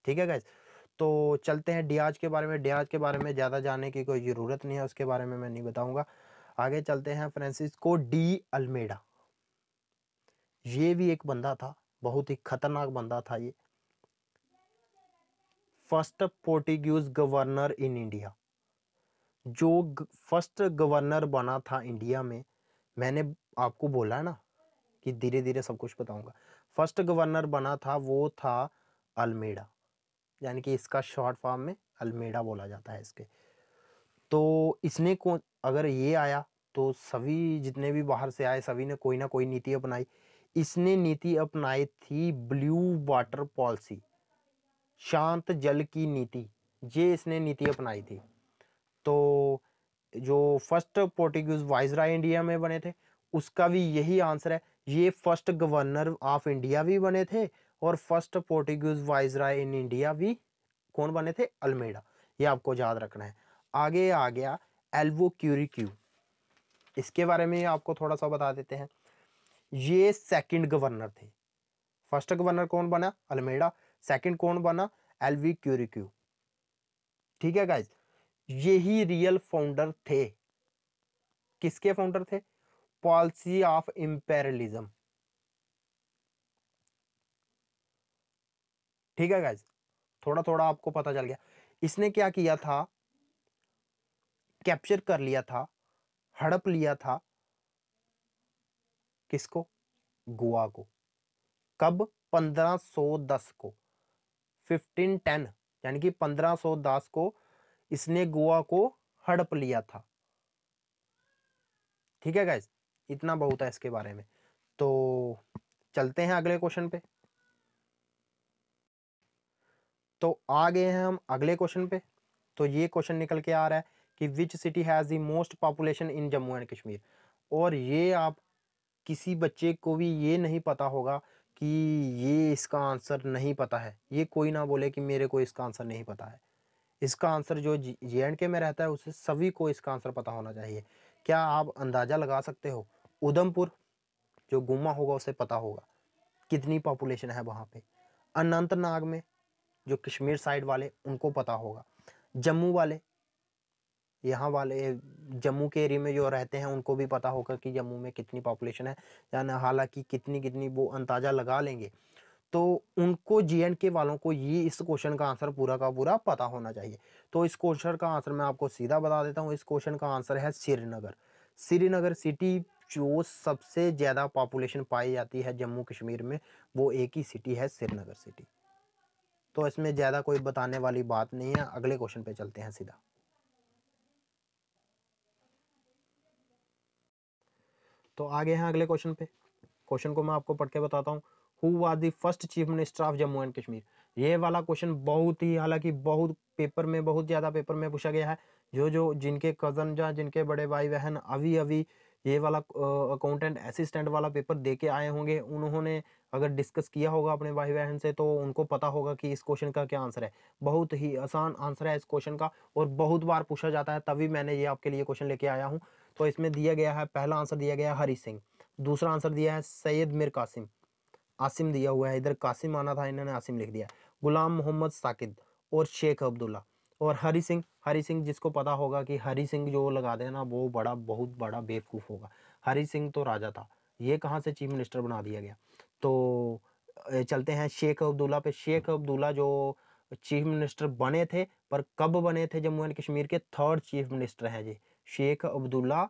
ठीक है गाइज तो चलते हैं डियाज के बारे में डियाज के बारे में ज़्यादा जानने की कोई ज़रूरत नहीं है उसके बारे में मैं नहीं बताऊँगा आगे चलते हैं फ्रांसिस्को डी अल्मेडा ये भी एक बंदा था बहुत ही खतरनाक बंदा था ये first Portuguese governor in India जो फर्स्ट गवर्नर बना था इंडिया में मैंने आपको बोला है ना कि धीरे धीरे सब कुछ बताऊंगा फर्स्ट गवर्नर बना था वो था अल्मेडा यानी कि इसका शॉर्ट फॉर्म में अलमेडा बोला जाता है इसके तो इसने को अगर ये आया तो सभी जितने भी बाहर से आए सभी ने कोई ना कोई नीति अपनाई इसने नीति अपनाई थी ब्लू वाटर पॉलिसी शांत जल की नीति ये इसने नीति अपनाई थी तो जो फर्स्ट पोर्टुगीज वाइसराय इंडिया में बने थे उसका भी यही आंसर है ये फर्स्ट गवर्नर ऑफ इंडिया भी बने थे और first Portuguese viceroy in India भी कौन बने थे अल्मेडा ये आपको याद रखना है आगे आ गया एल्वो क्यूरिक्यू इसके बारे में आपको थोड़ा सा बता देते हैं ये सेकंड गवर्नर थे फर्स्ट गवर्नर कौन बना अल्मेडा सेकंड कौन बना एलवी क्यूरिक्यू ठीक है गाइज यही रियल फाउंडर थे किसके फाउंडर थे पॉलिसी ऑफ इम्पेरलिज्म ठीक है गाइज थोड़ा थोड़ा आपको पता चल गया इसने क्या किया था कैप्चर कर लिया था हड़प लिया था किसको गोवा को कब 1510 को 1510 यानी कि 1510 को इसने गोवा को हड़प लिया था ठीक है गाइज इतना बहुत है इसके बारे में तो चलते हैं अगले क्वेश्चन पे तो आ गए हैं हम अगले क्वेश्चन पे तो ये क्वेश्चन निकल के आ रहा है कि which city has the most population in Jammu and Kashmir और ये आप किसी बच्चे को भी ये नहीं पता होगा कि ये इसका आंसर नहीं पता है ये कोई ना बोले कि मेरे को इसका आंसर नहीं पता है इसका आंसर जो जे एंड के में रहता है उसे सभी को इसका आंसर पता होना चाहिए क्या आप अंदाज़ा लगा सकते हो उधमपुर जो गुमा होगा उसे पता होगा कितनी पॉपुलेशन है वहाँ पे अनंतनाग में जो कश्मीर साइड वाले उनको पता होगा जम्मू वाले यहाँ वाले जम्मू के एरिए में जो रहते हैं उनको भी पता होगा कि जम्मू में कितनी पॉपुलेशन है या हालांकि कितनी कितनी वो अंदाज़ा लगा लेंगे तो उनको जी के वालों को ये इस क्वेश्चन का आंसर पूरा का पूरा पता होना चाहिए तो इस क्वेश्चन का आंसर मैं आपको सीधा बता देता हूँ इस क्वेश्चन का आंसर है श्रीनगर श्रीनगर सिटी जो सबसे ज़्यादा पॉपुलेशन पाई जाती है जम्मू कश्मीर में वो एक ही सिटी है श्रीनगर सिटी तो इसमें ज़्यादा कोई बताने वाली बात नहीं है अगले क्वेश्चन पे चलते हैं सीधा तो आगे हैं अगले क्वेश्चन पे क्वेश्चन को मैं आपको पढ़ के बताता हूँ who was the first chief minister of Jammu and Kashmir ये वाला क्वेश्चन बहुत ही हालांकि बहुत पेपर में बहुत ज़्यादा पेपर में पूछा गया है जो जो जिनके कज़न या जिनके बड़े भाई बहन अभी अभी ये वाला अकाउंटेंट असिस्टेंट वाला पेपर दे के आए होंगे उन्होंने अगर डिस्कस किया होगा अपने भाई बहन से तो उनको पता होगा कि इस क्वेश्चन का क्या आंसर है बहुत ही आसान आंसर है इस क्वेश्चन का और बहुत बार पूछा जाता है तभी मैंने ये आपके लिए क्वेश्चन लेके आया हूँ तो इसमें दिया गया है पहला आंसर दिया गया है हरी सिंह दूसरा आंसर दिया है सैयद मिर कासिम आसिम दिया हुआ है इधर कासिम आना था इन्होंने आसिम लिख दिया गुलाम मोहम्मद साकिद और शेख अब्दुल्ला और हरी सिंह हरी सिंह जिसको पता होगा कि हरी सिंह जो लगा ना वो बड़ा बहुत बड़ा बेवकूफ़ होगा हरी सिंह तो राजा था ये कहाँ से चीफ मिनिस्टर बना दिया गया तो चलते हैं शेख अब्दुल्ला पे शेख अब्दुल्ला जो चीफ मिनिस्टर बने थे पर कब बने थे जम्मू एंड कश्मीर के थर्ड चीफ मिनिस्टर हैं जी Sheikh Abdullah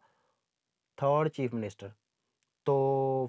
third chief minister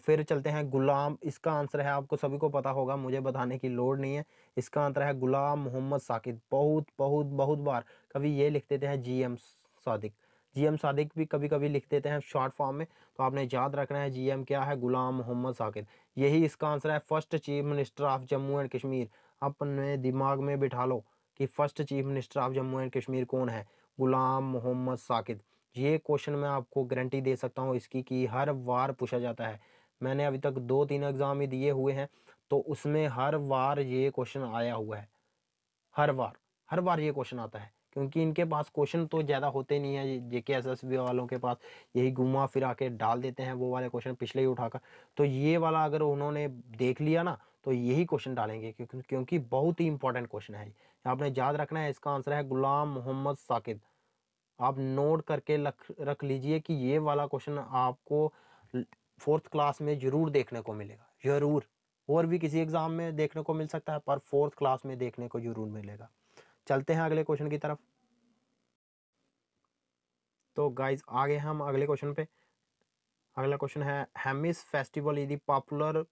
फिर चलते हैं गुलाम इसका आंसर है आपको सभी को पता होगा मुझे बताने की लोड नहीं है इसका आंसर है गुलाम मोहम्मद साकिद बहुत बहुत बहुत बार कभी ये लिख देते हैं G M Sadiq G M Sadiq भी कभी कभी लिख देते हैं शॉर्ट फॉर्म में तो आपने याद रखना है जी एम क्या है गुलाम मोहम्मद साकिद यही इसका आंसर है first chief minister of Jammu and Kashmir अपने दिमाग में बिठा लो कि first chief minister of Jammu and Kashmir कौन है गुलाम मोहम्मद साकिद ये क्वेश्चन मैं आपको गारंटी दे सकता हूँ इसकी कि हर बार पूछा जाता है मैंने अभी तक दो तीन एग्ज़ाम ही दिए हुए हैं तो उसमें हर बार ये क्वेश्चन आया हुआ है हर बार हर बार ये क्वेश्चन आता है क्योंकि इनके पास क्वेश्चन तो ज़्यादा होते नहीं है जे के एस एस बी वालों के पास यही घुमा फिरा के डाल देते हैं वो वाले क्वेश्चन पिछले ही उठाकर तो ये वाला अगर उन्होंने देख लिया ना तो यही क्वेश्चन डालेंगे क्योंकि क्योंकि बहुत ही इंपॉर्टेंट क्वेश्चन है आपने याद रखना है इसका आंसर है गुलाम मोहम्मद साकिद आप नोट करके रख रख लीजिए कि ये वाला क्वेश्चन आपको फोर्थ क्लास में ज़रूर देखने को मिलेगा ज़रूर और भी किसी एग्ज़ाम में देखने को मिल सकता है पर फोर्थ क्लास में देखने को ज़रूर मिलेगा चलते हैं अगले क्वेश्चन की तरफ तो गाइज आगे हम अगले क्वेश्चन पे अगला क्वेश्चन है Hemis festival is the popular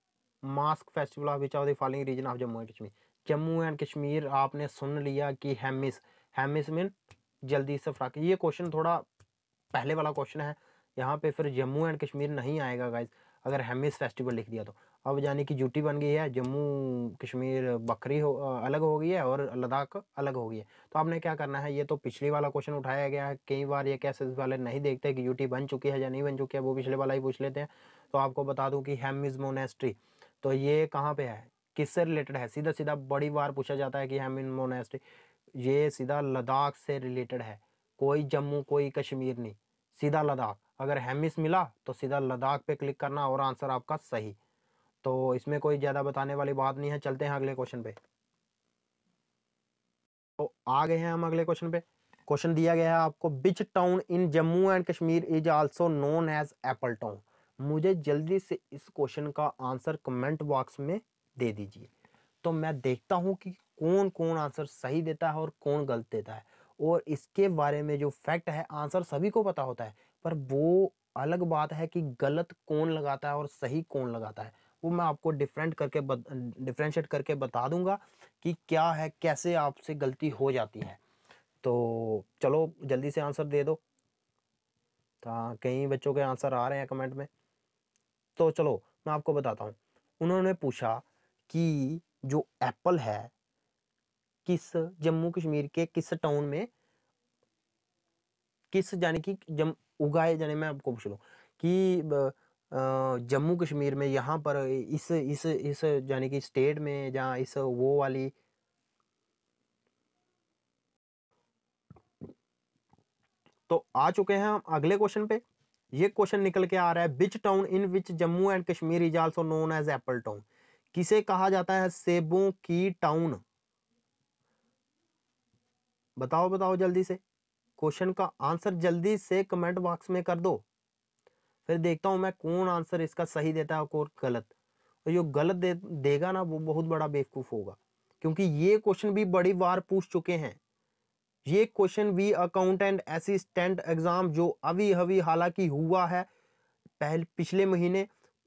mask festival of which of the following region of Jammu and Kashmir Jammu and Kashmir आपने सुन लिया कि हेमिस हेमिस मीन जल्दी से फ्राक ये क्वेश्चन थोड़ा पहले वाला क्वेश्चन है यहाँ पे फिर जम्मू एंड कश्मीर नहीं आएगा गाइज अगर हेमिस फेस्टिवल लिख दिया तो अब जाने की ड्यूटी बन गई है जम्मू कश्मीर बकरी हो अलग हो गई है और लद्दाख अलग हो गई है तो आपने क्या करना है ये तो पिछली वाला क्वेश्चन उठाया गया है कई बार ये कैसे वाले नहीं देखते कि ड्यूटी बन चुकी है या नहीं बन चुकी है वो पिछले वाला ही पूछ लेते हैं तो आपको बता दूँ कि हेमिज मोनेस्ट्री तो ये कहाँ पर है किससे रिलेटेड है सीधा सीधा बड़ी बार पूछा जाता है कि हेमिन मोनेस्ट्री ये सीधा लद्दाख से रिलेटेड है कोई जम्मू कोई कश्मीर नहीं सीधा लद्दाख अगर हेमिस मिला तो सीधा लद्दाख पे क्लिक करना और आंसर आपका सही तो इसमें कोई ज़्यादा बताने वाली बात नहीं है चलते हैं अगले क्वेश्चन पे तो आ गए हैं हम अगले क्वेश्चन पे क्वेश्चन दिया गया है आपको which town in Jammu and Kashmir is also known as apple town मुझे जल्दी से इस क्वेश्चन का आंसर कमेंट बॉक्स में दे दीजिए तो मैं देखता हूँ कि कौन कौन आंसर सही देता है और कौन गलत देता है और इसके बारे में जो फैक्ट है आंसर सभी को पता होता है पर वो अलग बात है कि गलत कौन लगाता है और सही कौन लगाता है वो मैं आपको डिफरेंट करके डिफ्रेंशिएट करके बता दूंगा कि क्या है कैसे आपसे गलती हो जाती है तो चलो जल्दी से आंसर दे दो कई बच्चों के आंसर आ रहे हैं कमेंट में तो चलो मैं आपको बताता हूँ उन्होंने पूछा कि जो एप्पल है किस जम्मू कश्मीर के किस टाउन में किस यानी कि जम उगाए जाने में आपको पूछ लूँ तो, कि जम्मू कश्मीर में यहाँ पर इस इस इस यानी कि स्टेट में जहाँ इस वो वाली तो आ चुके हैं हम अगले क्वेश्चन पे ये क्वेश्चन निकल के आ रहा है which town in which Jammu and Kashmir is also known as apple town किसे कहा जाता है सेबों की टाउन बताओ बताओ जल्दी से क्वेश्चन का आंसर जल्दी से कमेंट बॉक्स में कर दो फिर देखता हूँ मैं कौन आंसर इसका सही देता है और गलत और जो गलत दे, देगा ना वो बहुत बड़ा बेवकूफ़ होगा क्योंकि ये क्वेश्चन भी बड़ी बार पूछ चुके हैं ये क्वेश्चन भी अकाउंटेंट असिस्टेंट एग्ज़ाम जो अभी अभी हालांकि हुआ है पहले पिछले महीने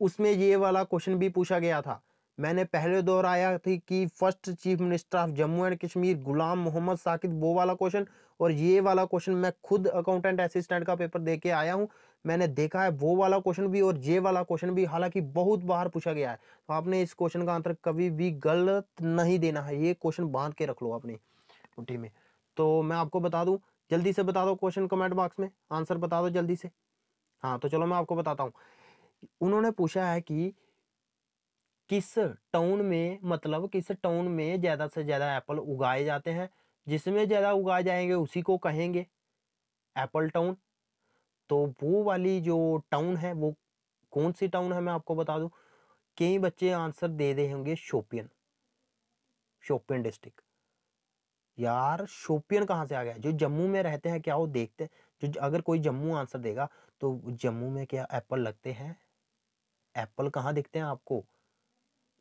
उसमें ये वाला क्वेश्चन भी पूछा गया था मैंने पहले दोहराया थी कि first chief minister of Jammu and Kashmir Ghulam Mohammad Saqib वो वाला क्वेश्चन और ये वाला क्वेश्चन मैं खुद अकाउंटेंट असिस्टेंट का पेपर दे के आया हूँ मैंने देखा है वो वाला क्वेश्चन भी और ये वाला क्वेश्चन भी हालांकि बहुत बार पूछा गया है तो आपने इस क्वेश्चन का आंसर कभी भी गलत नहीं देना है ये क्वेश्चन बांध के रख लो अपनी मुठ्ठी में तो मैं आपको बता दूँ जल्दी से बता दो क्वेश्चन कमेंट बॉक्स में आंसर बता दो जल्दी से हाँ तो चलो मैं आपको बताता हूँ उन्होंने पूछा है कि किस टाउन में मतलब किस टाउन में ज़्यादा से ज़्यादा एप्पल उगाए जाते हैं जिसमें ज़्यादा उगाए जाएंगे उसी को कहेंगे एप्पल टाउन तो वो वाली जो टाउन है वो कौन सी टाउन है मैं आपको बता दूं कई बच्चे आंसर दे रहे होंगे शोपियन शोपियन डिस्ट्रिक्ट यार शोपियन कहाँ से आ गया जो जम्मू में रहते हैं क्या वो देखते हैं जो अगर कोई जम्मू आंसर देगा तो जम्मू में क्या एप्पल लगते हैं एप्पल कहाँ दिखते हैं आपको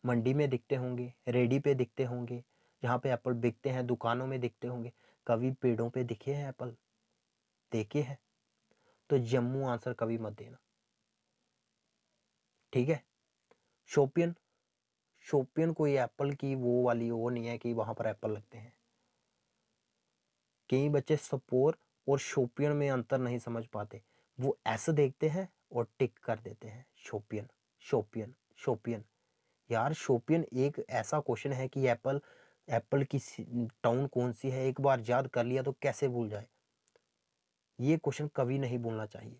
मंडी में दिखते होंगे रेडी पे दिखते होंगे जहाँ पे एप्पल बिकते हैं दुकानों में दिखते होंगे कभी पेड़ों पे दिखे हैं एप्पल देखे हैं तो जम्मू आंसर कभी मत देना ठीक है शोपियन शोपियन कोई एप्पल की वो वाली वो नहीं है कि वहाँ पर एप्पल लगते हैं कई बच्चे सपोर और शोपियन में अंतर नहीं समझ पाते वो ऐसे देखते हैं और टिक कर देते हैं शोपियन शोपियन शोपियन यार शोपियन एक ऐसा क्वेश्चन है कि एप्पल एप्पल की टाउन कौन सी है एक बार याद कर लिया तो कैसे भूल जाए ये क्वेश्चन कभी नहीं भूलना चाहिए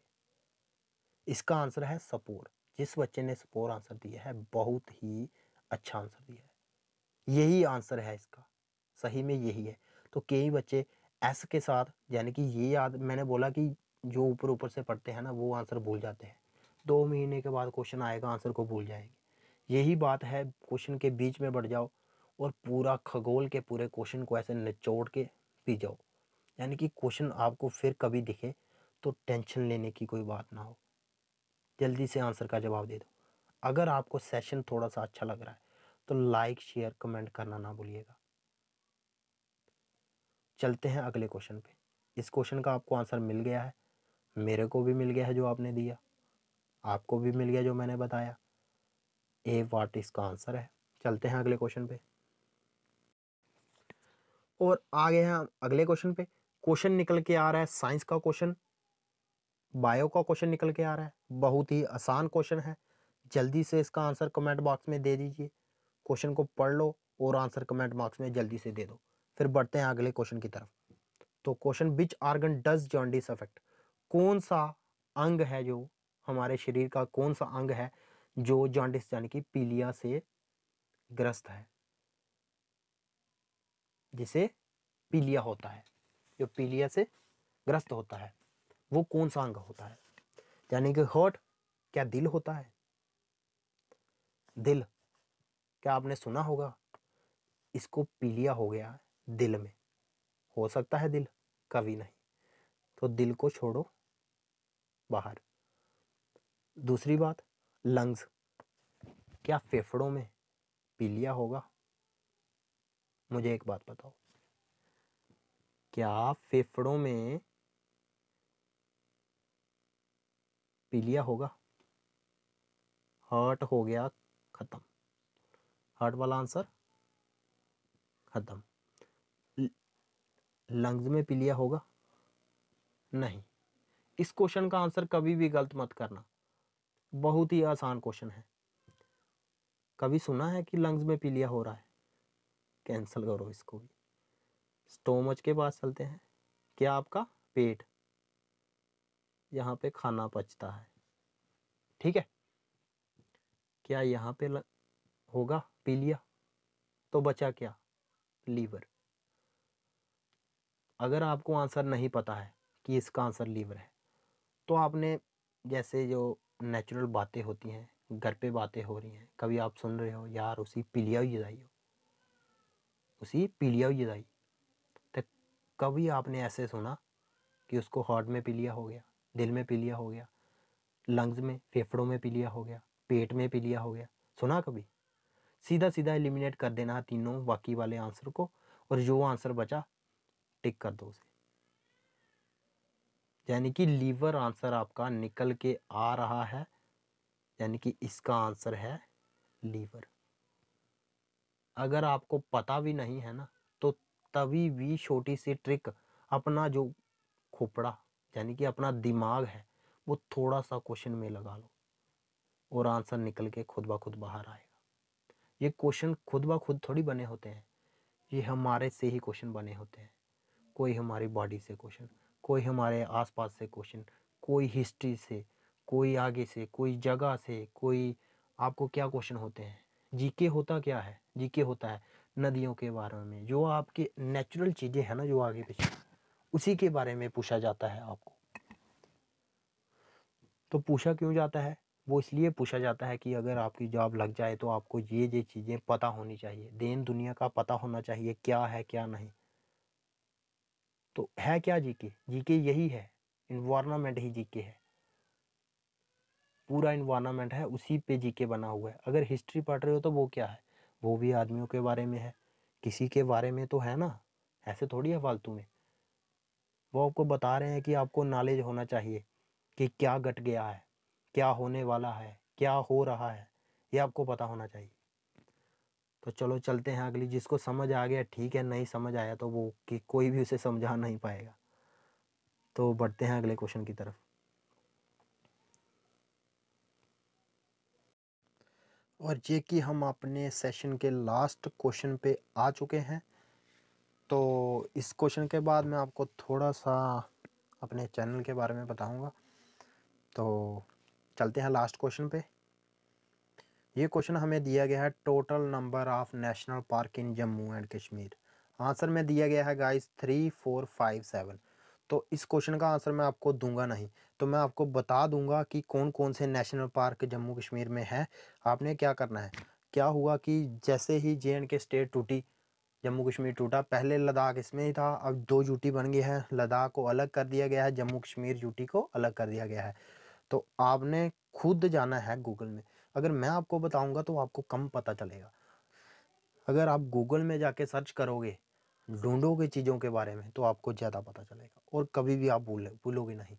इसका आंसर है सपोर जिस बच्चे ने सपोर आंसर दिया है बहुत ही अच्छा आंसर दिया है यही आंसर है इसका सही में यही है तो कई बच्चे एस के साथ यानी कि ये याद मैंने बोला कि जो ऊपर ऊपर से पढ़ते हैं ना वो आंसर भूल जाते हैं दो महीने के बाद क्वेश्चन आएगा आंसर को भूल जाएंगे यही बात है क्वेश्चन के बीच में बढ़ जाओ और पूरा खगोल के पूरे क्वेश्चन को ऐसे निचोड़ के पी जाओ यानी कि क्वेश्चन आपको फिर कभी दिखे तो टेंशन लेने की कोई बात ना हो जल्दी से आंसर का जवाब दे दो अगर आपको सेशन थोड़ा सा अच्छा लग रहा है तो लाइक शेयर कमेंट करना ना भूलिएगा चलते हैं अगले क्वेश्चन पे इस क्वेश्चन का आपको आंसर मिल गया है मेरे को भी मिल गया है जो आपने दिया आपको भी मिल गया जो मैंने बताया ए वाट इसका आंसर है चलते हैं अगले क्वेश्चन पे और आ गए हैं अगले क्वेश्चन पे क्वेश्चन निकल के आ रहा है साइंस का क्वेश्चन बायो का क्वेश्चन निकल के आ रहा है बहुत ही आसान क्वेश्चन है जल्दी से इसका आंसर कमेंट बॉक्स में दे दीजिए क्वेश्चन को पढ़ लो और आंसर कमेंट बॉक्स में जल्दी से दे दो फिर बढ़ते हैं अगले क्वेश्चन की तरफ तो question which organ does jaundice affect कौन सा अंग है जो हमारे शरीर का कौन सा अंग है जो जॉन्डिस यानी कि पीलिया से ग्रस्त है जिसे पीलिया होता है जो पीलिया से ग्रस्त होता है वो कौन सा अंग होता है यानी कि हर्ट क्या दिल होता है दिल क्या आपने सुना होगा इसको पीलिया हो गया दिल में हो सकता है दिल कभी नहीं तो दिल को छोड़ो बाहर दूसरी बात लंग्स क्या फेफड़ों में पीलिया होगा मुझे एक बात बताओ क्या फेफड़ों में पीलिया होगा हार्ट हो गया ख़त्म हार्ट वाला आंसर ख़त्म लंग्स में पीलिया होगा नहीं इस क्वेश्चन का आंसर कभी भी गलत मत करना बहुत ही आसान क्वेश्चन है कभी सुना है कि लंग्स में पीलिया हो रहा है कैंसिल करो इसको भी स्टोमच के पास चलते हैं क्या आपका पेट यहाँ पे खाना पचता है ठीक है क्या यहाँ पे लग... होगा पीलिया तो बचा क्या लीवर अगर आपको आंसर नहीं पता है कि इसका आंसर लीवर है तो आपने जैसे जो नेचुरल बातें होती हैं घर पे बातें हो रही हैं कभी आप सुन रहे हो यार उसी पीलिया हुई जदाई हो उसी पीलिया हुई जदाई तो कभी आपने ऐसे सुना कि उसको हार्ट में पीलिया हो गया दिल में पीलिया हो गया लंग्स में फेफड़ों में पीलिया हो गया पेट में पीलिया हो गया सुना कभी सीधा सीधा एलिमिनेट कर देना तीनों बाकी वाले आंसर को और जो आंसर बचा टिक कर दो उसे यानी कि लीवर आंसर आपका निकल के आ रहा है यानी कि इसका आंसर है लीवर अगर आपको पता भी नहीं है ना तो तभी भी छोटी सी ट्रिक अपना जो खोपड़ा यानी कि अपना दिमाग है वो थोड़ा सा क्वेश्चन में लगा लो और आंसर निकल के खुद ब खुद बाहर आएगा ये क्वेश्चन खुद ब खुद थोड़ी बने होते हैं ये हमारे से ही क्वेश्चन बने होते हैं कोई हमारी बॉडी से क्वेश्चन कोई हमारे आसपास से क्वेश्चन कोई हिस्ट्री से कोई आगे से कोई जगह से कोई आपको क्या क्वेश्चन होते हैं जीके होता क्या है जीके होता है नदियों के बारे में जो आपके नेचुरल चीज़ें हैं ना जो आगे पीछे उसी के बारे में पूछा जाता है आपको तो पूछा क्यों जाता है वो इसलिए पूछा जाता है कि अगर आपकी जॉब लग जाए तो आपको ये ये चीज़ें पता होनी चाहिए देन दुनिया का पता होना चाहिए क्या है क्या नहीं तो है क्या जीके जीके यही है इन्वायरमेंट ही जीके है पूरा इन्वायरमेंट है उसी पे जीके बना हुआ है अगर हिस्ट्री पढ़ रहे हो तो वो क्या है वो भी आदमियों के बारे में है किसी के बारे में तो है ना ऐसे थोड़ी है फालतू में वो आपको बता रहे हैं कि आपको नॉलेज होना चाहिए कि क्या घट गया है क्या होने वाला है क्या हो रहा है ये आपको पता होना चाहिए तो चलो चलते हैं अगली जिसको समझ आ गया ठीक है नहीं समझ आया तो वो कि कोई भी उसे समझा नहीं पाएगा तो बढ़ते हैं अगले क्वेश्चन की तरफ और ये कि हम अपने सेशन के लास्ट क्वेश्चन पे आ चुके हैं तो इस क्वेश्चन के बाद मैं आपको थोड़ा सा अपने चैनल के बारे में बताऊंगा तो चलते हैं लास्ट क्वेश्चन पे ये क्वेश्चन हमें दिया गया है total number of national park in Jammu and Kashmir answer में दिया गया है guys three four five seven तो इस क्वेश्चन का आंसर मैं आपको दूंगा नहीं तो मैं आपको बता दूंगा कि कौन कौन से नेशनल पार्क जम्मू कश्मीर में है आपने क्या करना है क्या हुआ कि जैसे ही जे एंड के स्टेट टूटी जम्मू कश्मीर टूटा पहले लद्दाख इसमें ही था अब दो यूटी बन गई है लद्दाख को अलग कर दिया गया है जम्मू कश्मीर यूटी को अलग कर दिया गया है तो आपने खुद जाना है गूगल में अगर मैं आपको बताऊंगा तो आपको कम पता चलेगा अगर आप गूगल में जाके सर्च करोगे ढूंढोगे चीज़ों के बारे में तो आपको ज़्यादा पता चलेगा और कभी भी आप भूल भूलोगे नहीं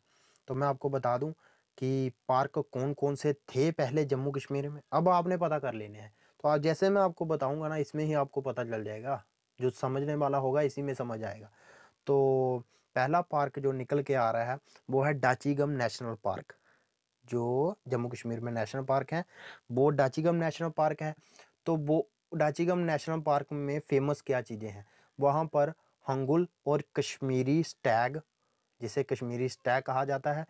तो मैं आपको बता दूं कि पार्क कौन कौन से थे पहले जम्मू कश्मीर में अब आपने पता कर लेने हैं तो आज जैसे मैं आपको बताऊंगा ना इसमें ही आपको पता चल जाएगा जो समझने वाला होगा इसी में समझ आएगा तो पहला पार्क जो निकल के आ रहा है वो है डाचीगम नेशनल पार्क जो जम्मू कश्मीर में नेशनल पार्क हैं वो डाचीगम नेशनल पार्क हैं तो वो डाचीगम नेशनल पार्क में फेमस क्या चीज़ें हैं वहाँ पर हंगुल और कश्मीरी स्टैग जिसे कश्मीरी स्टैग कहा जाता है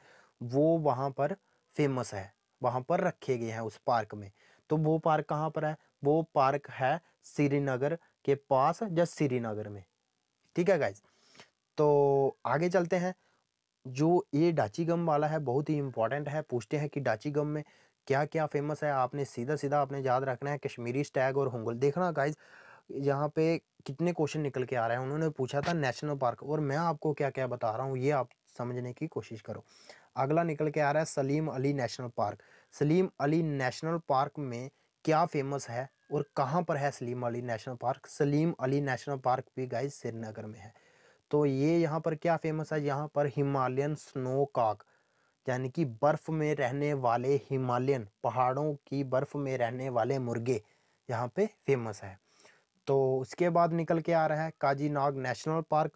वो वहाँ पर फेमस है वहाँ पर रखे गए हैं उस पार्क में तो वो पार्क कहाँ पर है वो पार्क है श्रीनगर के पास या श्रीनगर में ठीक है गाइज तो आगे चलते हैं जो ये डाची गम वाला है बहुत ही इंपॉर्टेंट है पूछते हैं कि डाची गम में क्या क्या फेमस है आपने सीधा सीधा आपने याद रखना है कश्मीरी स्टैग और होंगल देखना गाइज यहाँ पे कितने क्वेश्चन निकल के आ रहे हैं उन्होंने पूछा था नेशनल पार्क और मैं आपको क्या क्या बता रहा हूँ ये आप समझने की कोशिश करो अगला निकल के आ रहा है Salim Ali national park Salim Ali national park में क्या फेमस है और कहाँ पर है Salim Ali national park Salim Ali national park भी गाइज श्रीनगर में है तो ये यहाँ पर क्या फेमस है यहाँ पर हिमालयन स्नो काक यानी कि बर्फ़ में रहने वाले हिमालयन पहाड़ों की बर्फ़ में रहने वाले मुर्गे यहाँ पे फेमस है तो उसके बाद निकल के आ रहा है काजीनाग नेशनल पार्क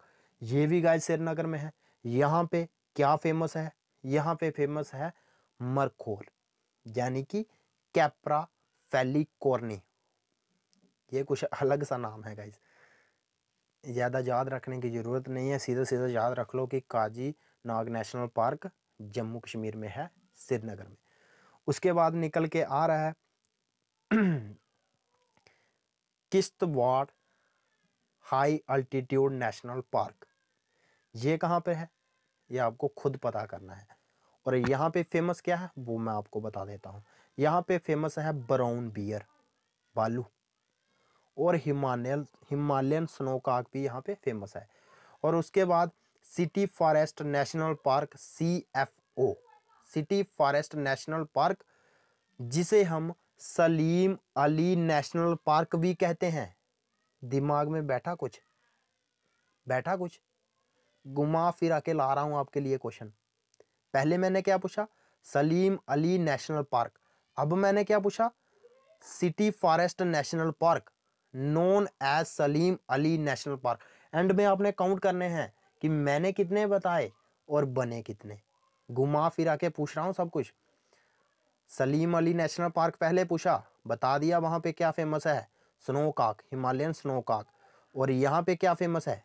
ये भी गाय श्रीनगर में है यहाँ पे क्या फेमस है यहाँ पे फेमस है मरखोल यानी कि कैपरा फैली कॉर्नी ये कुछ अलग सा नाम है गाइज ज़्यादा याद रखने की ज़रूरत नहीं है सीधा सीधा याद रख लो कि Kazinag national park Jammu Kashmir में है श्रीनगर में उसके बाद निकल के आ रहा है Kishtwar high altitude national park ये कहाँ पे है ये आपको खुद पता करना है और यहाँ पे फेमस क्या है वो मैं आपको बता देता हूँ यहाँ पे फेमस है ब्राउन बियर बालू और हिमालयन हिमालयन स्नो काक भी यहाँ पे फेमस है और उसके बाद city forest national park C F O city forest national park जिसे हम सलीम अली नेशनल पार्क भी कहते हैं दिमाग में बैठा कुछ बैठा कुछ घुमा फिरा के ला रहा हूँ आपके लिए क्वेश्चन पहले मैंने क्या पूछा सलीम अली नेशनल पार्क अब मैंने क्या पूछा city forest national park known as Salim Ali national park and में आपने काउंट करने हैं कि मैंने कितने बताए और बने कितने घुमा फिरा के पूछ रहा हूँ सब कुछ सलीम अली नेशनल पार्क पहले पूछा बता दिया वहाँ पे क्या फेमस है स्नो काक हिमालयन स्नो काक और यहाँ पे क्या फेमस है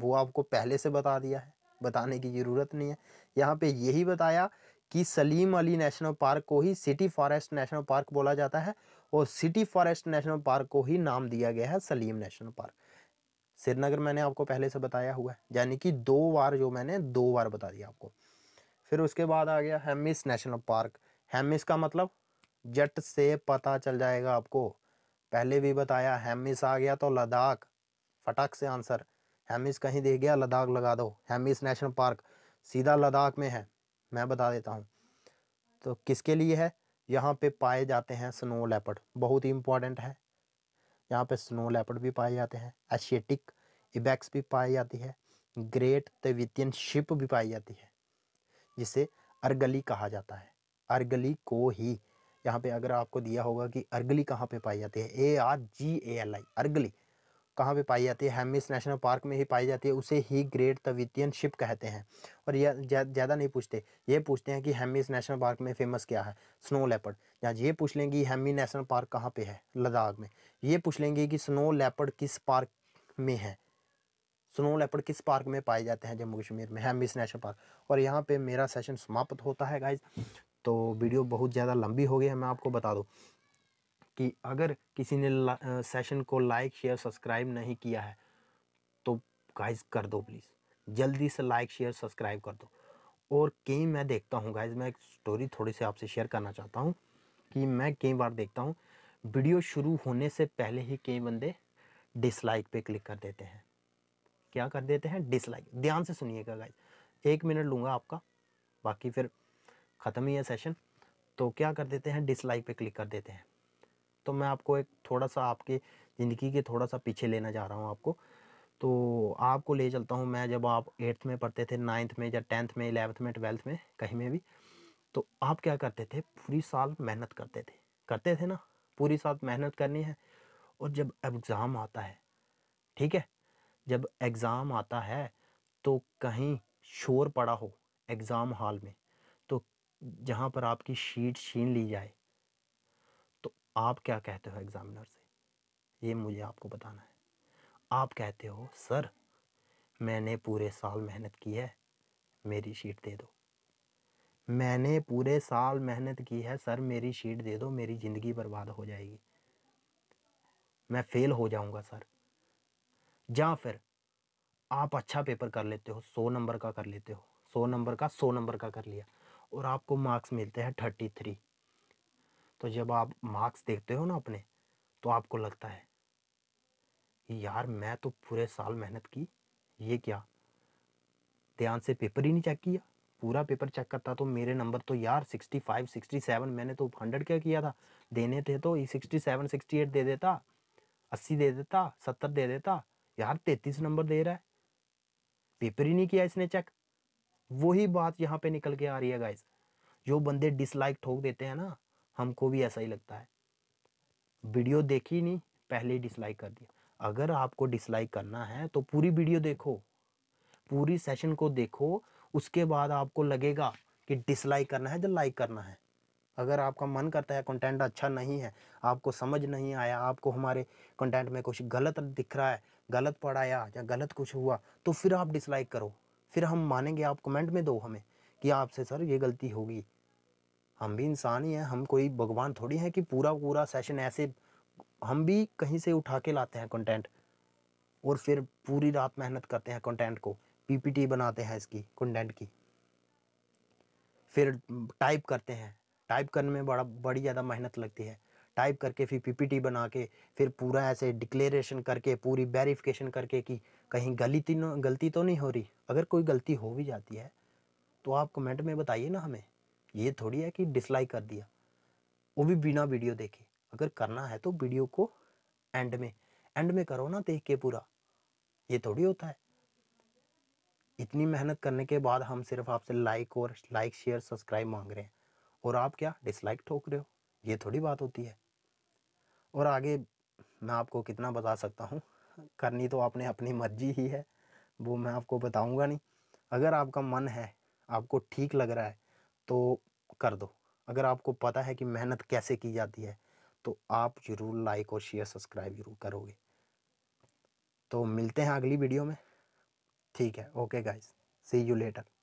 वो आपको पहले से बता दिया है बताने की ज़रूरत नहीं है यहाँ पे यही बताया कि सलीम अली नेशनल पार्क को ही सिटी फॉरेस्ट नेशनल पार्क बोला जाता है और सिटी फॉरेस्ट नेशनल पार्क को ही नाम दिया गया है सलीम नेशनल पार्क श्रीनगर मैंने आपको पहले से बताया हुआ है यानी कि दो बार जो मैंने दो बार बता दिया आपको फिर उसके बाद आ गया हेमिस नेशनल पार्क हेमिस का मतलब जट से पता चल जाएगा आपको पहले भी बताया हेमिस आ गया तो लद्दाख फटाक से आंसर हेमिस कहीं देख गया लद्दाख लगा दो हेमिस नेशनल पार्क सीधा लद्दाख में है मैं बता देता हूँ तो किसके लिए है यहाँ पे पाए जाते हैं स्नो लेपर्ड बहुत ही इंपॉर्टेंट है यहाँ पे स्नो लेपर्ड भी पाए जाते हैं एशियटिक इबैक्स भी पाई जाती है ग्रेट तेवितियन शिप भी पाई जाती है जिसे अर्गली कहा जाता है अर्गली को ही यहाँ पे अगर आपको दिया होगा कि अर्गली कहाँ पे पाई जाती है A R G A L I अर्गली कहाँ पे पाई जाती है हेमिस नेशनल पार्क में ही पाई जाती है उसे ही ग्रेट तवितियन शिप कहते हैं और यह ज़्यादा नहीं पूछते ये पूछते हैं कि हेमिस नेशनल पार्क में फेमस क्या है स्नो लेपर्ड जहाँ ये पूछ लेंगे हेमी नेशनल पार्क कहाँ पे है लद्दाख में ये पूछ लेंगे कि स्नो लेपर्ड किस पार्क में है स्नो लेपर्ड किस पार्क में पाए जाते हैं जम्मू कश्मीर में हेमिस नेशनल पार्क और यहाँ पर मेरा सेशन समाप्त होता है गाइज तो वीडियो बहुत ज़्यादा लंबी हो गई है मैं आपको बता दूँ कि अगर किसी ने सेशन को लाइक शेयर सब्सक्राइब नहीं किया है तो गाइज कर दो प्लीज़ जल्दी से लाइक शेयर सब्सक्राइब कर दो और कई मैं देखता हूँ गाइज मैं एक स्टोरी थोड़ी सी आपसे शेयर करना चाहता हूँ कि मैं कई बार देखता हूँ वीडियो शुरू होने से पहले ही कई बंदे डिसलाइक पे क्लिक कर देते हैं क्या कर देते हैं डिसलाइक ध्यान से सुनिएगा गाइज एक मिनट लूँगा आपका बाकी फिर ख़त्म ही है सेशन तो क्या कर देते हैं डिसलाइक पे क्लिक कर देते हैं तो मैं आपको एक थोड़ा सा आपके ज़िंदगी के थोड़ा सा पीछे लेना चाह रहा हूँ आपको तो आपको ले चलता हूँ मैं जब आप एट्थ में पढ़ते थे नाइन्थ में या टेंथ में इलेवंथ में ट्वेल्थ में कहीं में भी तो आप क्या करते थे पूरी साल मेहनत करते थे करते थे ना पूरी साल मेहनत करनी है और जब एग्ज़ाम आता है ठीक है जब एग्ज़ाम आता है तो कहीं शोर पड़ा हो एग्ज़ाम हॉल में तो जहाँ पर आपकी शीट छीन ली जाए आप क्या कहते हो एग्ज़ामिनर से ये मुझे आपको बताना है आप कहते हो सर मैंने पूरे साल मेहनत की है मेरी शीट दे दो मैंने पूरे साल मेहनत की है सर मेरी शीट दे दो मेरी ज़िंदगी बर्बाद हो जाएगी मैं फ़ेल हो जाऊंगा सर या फिर आप अच्छा पेपर कर लेते हो सौ नंबर का कर लेते हो सौ नंबर का सौ नंबर का कर लिया और आपको मार्क्स मिलते हैं थर्टी थ्री तो जब आप मार्क्स देखते हो ना अपने तो आपको लगता है यार मैं तो पूरे साल मेहनत की ये क्या ध्यान से पेपर ही नहीं चेक किया पूरा पेपर चेक करता तो मेरे नंबर तो यार 65, 67 मैंने तो 100 क्या किया था देने थे तो ये 67, 68 दे देता 80 दे देता 70 दे देता यार 33 नंबर दे रहा है पेपर ही नहीं किया इसने चेक वही बात यहाँ पे निकल के आ रही है गाइस जो बंदे डिसलाइक ठोक देते हैं ना हमको भी ऐसा ही लगता है वीडियो देखी नहीं पहले ही डिसलाइक कर दिया अगर आपको डिसलाइक करना है तो पूरी वीडियो देखो पूरी सेशन को देखो उसके बाद आपको लगेगा कि डिसलाइक करना है या लाइक करना है अगर आपका मन करता है कंटेंट अच्छा नहीं है आपको समझ नहीं आया आपको हमारे कंटेंट में कुछ गलत दिख रहा है गलत पढ़ाया या गलत कुछ हुआ तो फिर आप डिसलाइक करो फिर हम मानेंगे आप कमेंट में दो हमें कि आपसे सर ये गलती होगी हम भी इंसान ही हैं हम कोई भगवान थोड़ी हैं कि पूरा पूरा सेशन ऐसे हम भी कहीं से उठा के लाते हैं कंटेंट और फिर पूरी रात मेहनत करते हैं कंटेंट को पीपीटी बनाते हैं इसकी कंटेंट की फिर टाइप करते हैं टाइप करने में बड़ा बड़ी ज़्यादा मेहनत लगती है टाइप करके फिर पीपीटी बना के फिर पूरा ऐसे डिक्लेरेशन करके पूरी वेरिफिकेशन करके कि कहीं गलती गलती तो नहीं हो रही अगर कोई गलती हो भी जाती है तो आप कमेंट में बताइए ना हमें ये थोड़ी है कि डिसलाइक कर दिया वो भी बिना वीडियो देखे अगर करना है तो वीडियो को एंड में एंड में करो ना देख के पूरा ये थोड़ी होता है इतनी मेहनत करने के बाद हम सिर्फ आपसे लाइक और लाइक शेयर सब्सक्राइब मांग रहे हैं और आप क्या डिसलाइक ठोक रहे हो ये थोड़ी बात होती है और आगे मैं आपको कितना बता सकता हूँ करनी तो आपने अपनी मर्जी ही है वो मैं आपको बताऊँगा नहीं अगर आपका मन है आपको ठीक लग रहा है तो कर दो अगर आपको पता है कि मेहनत कैसे की जाती है तो आप ज़रूर लाइक और शेयर सब्सक्राइब जरूर करोगे तो मिलते हैं अगली वीडियो में ठीक है okay guys see you letter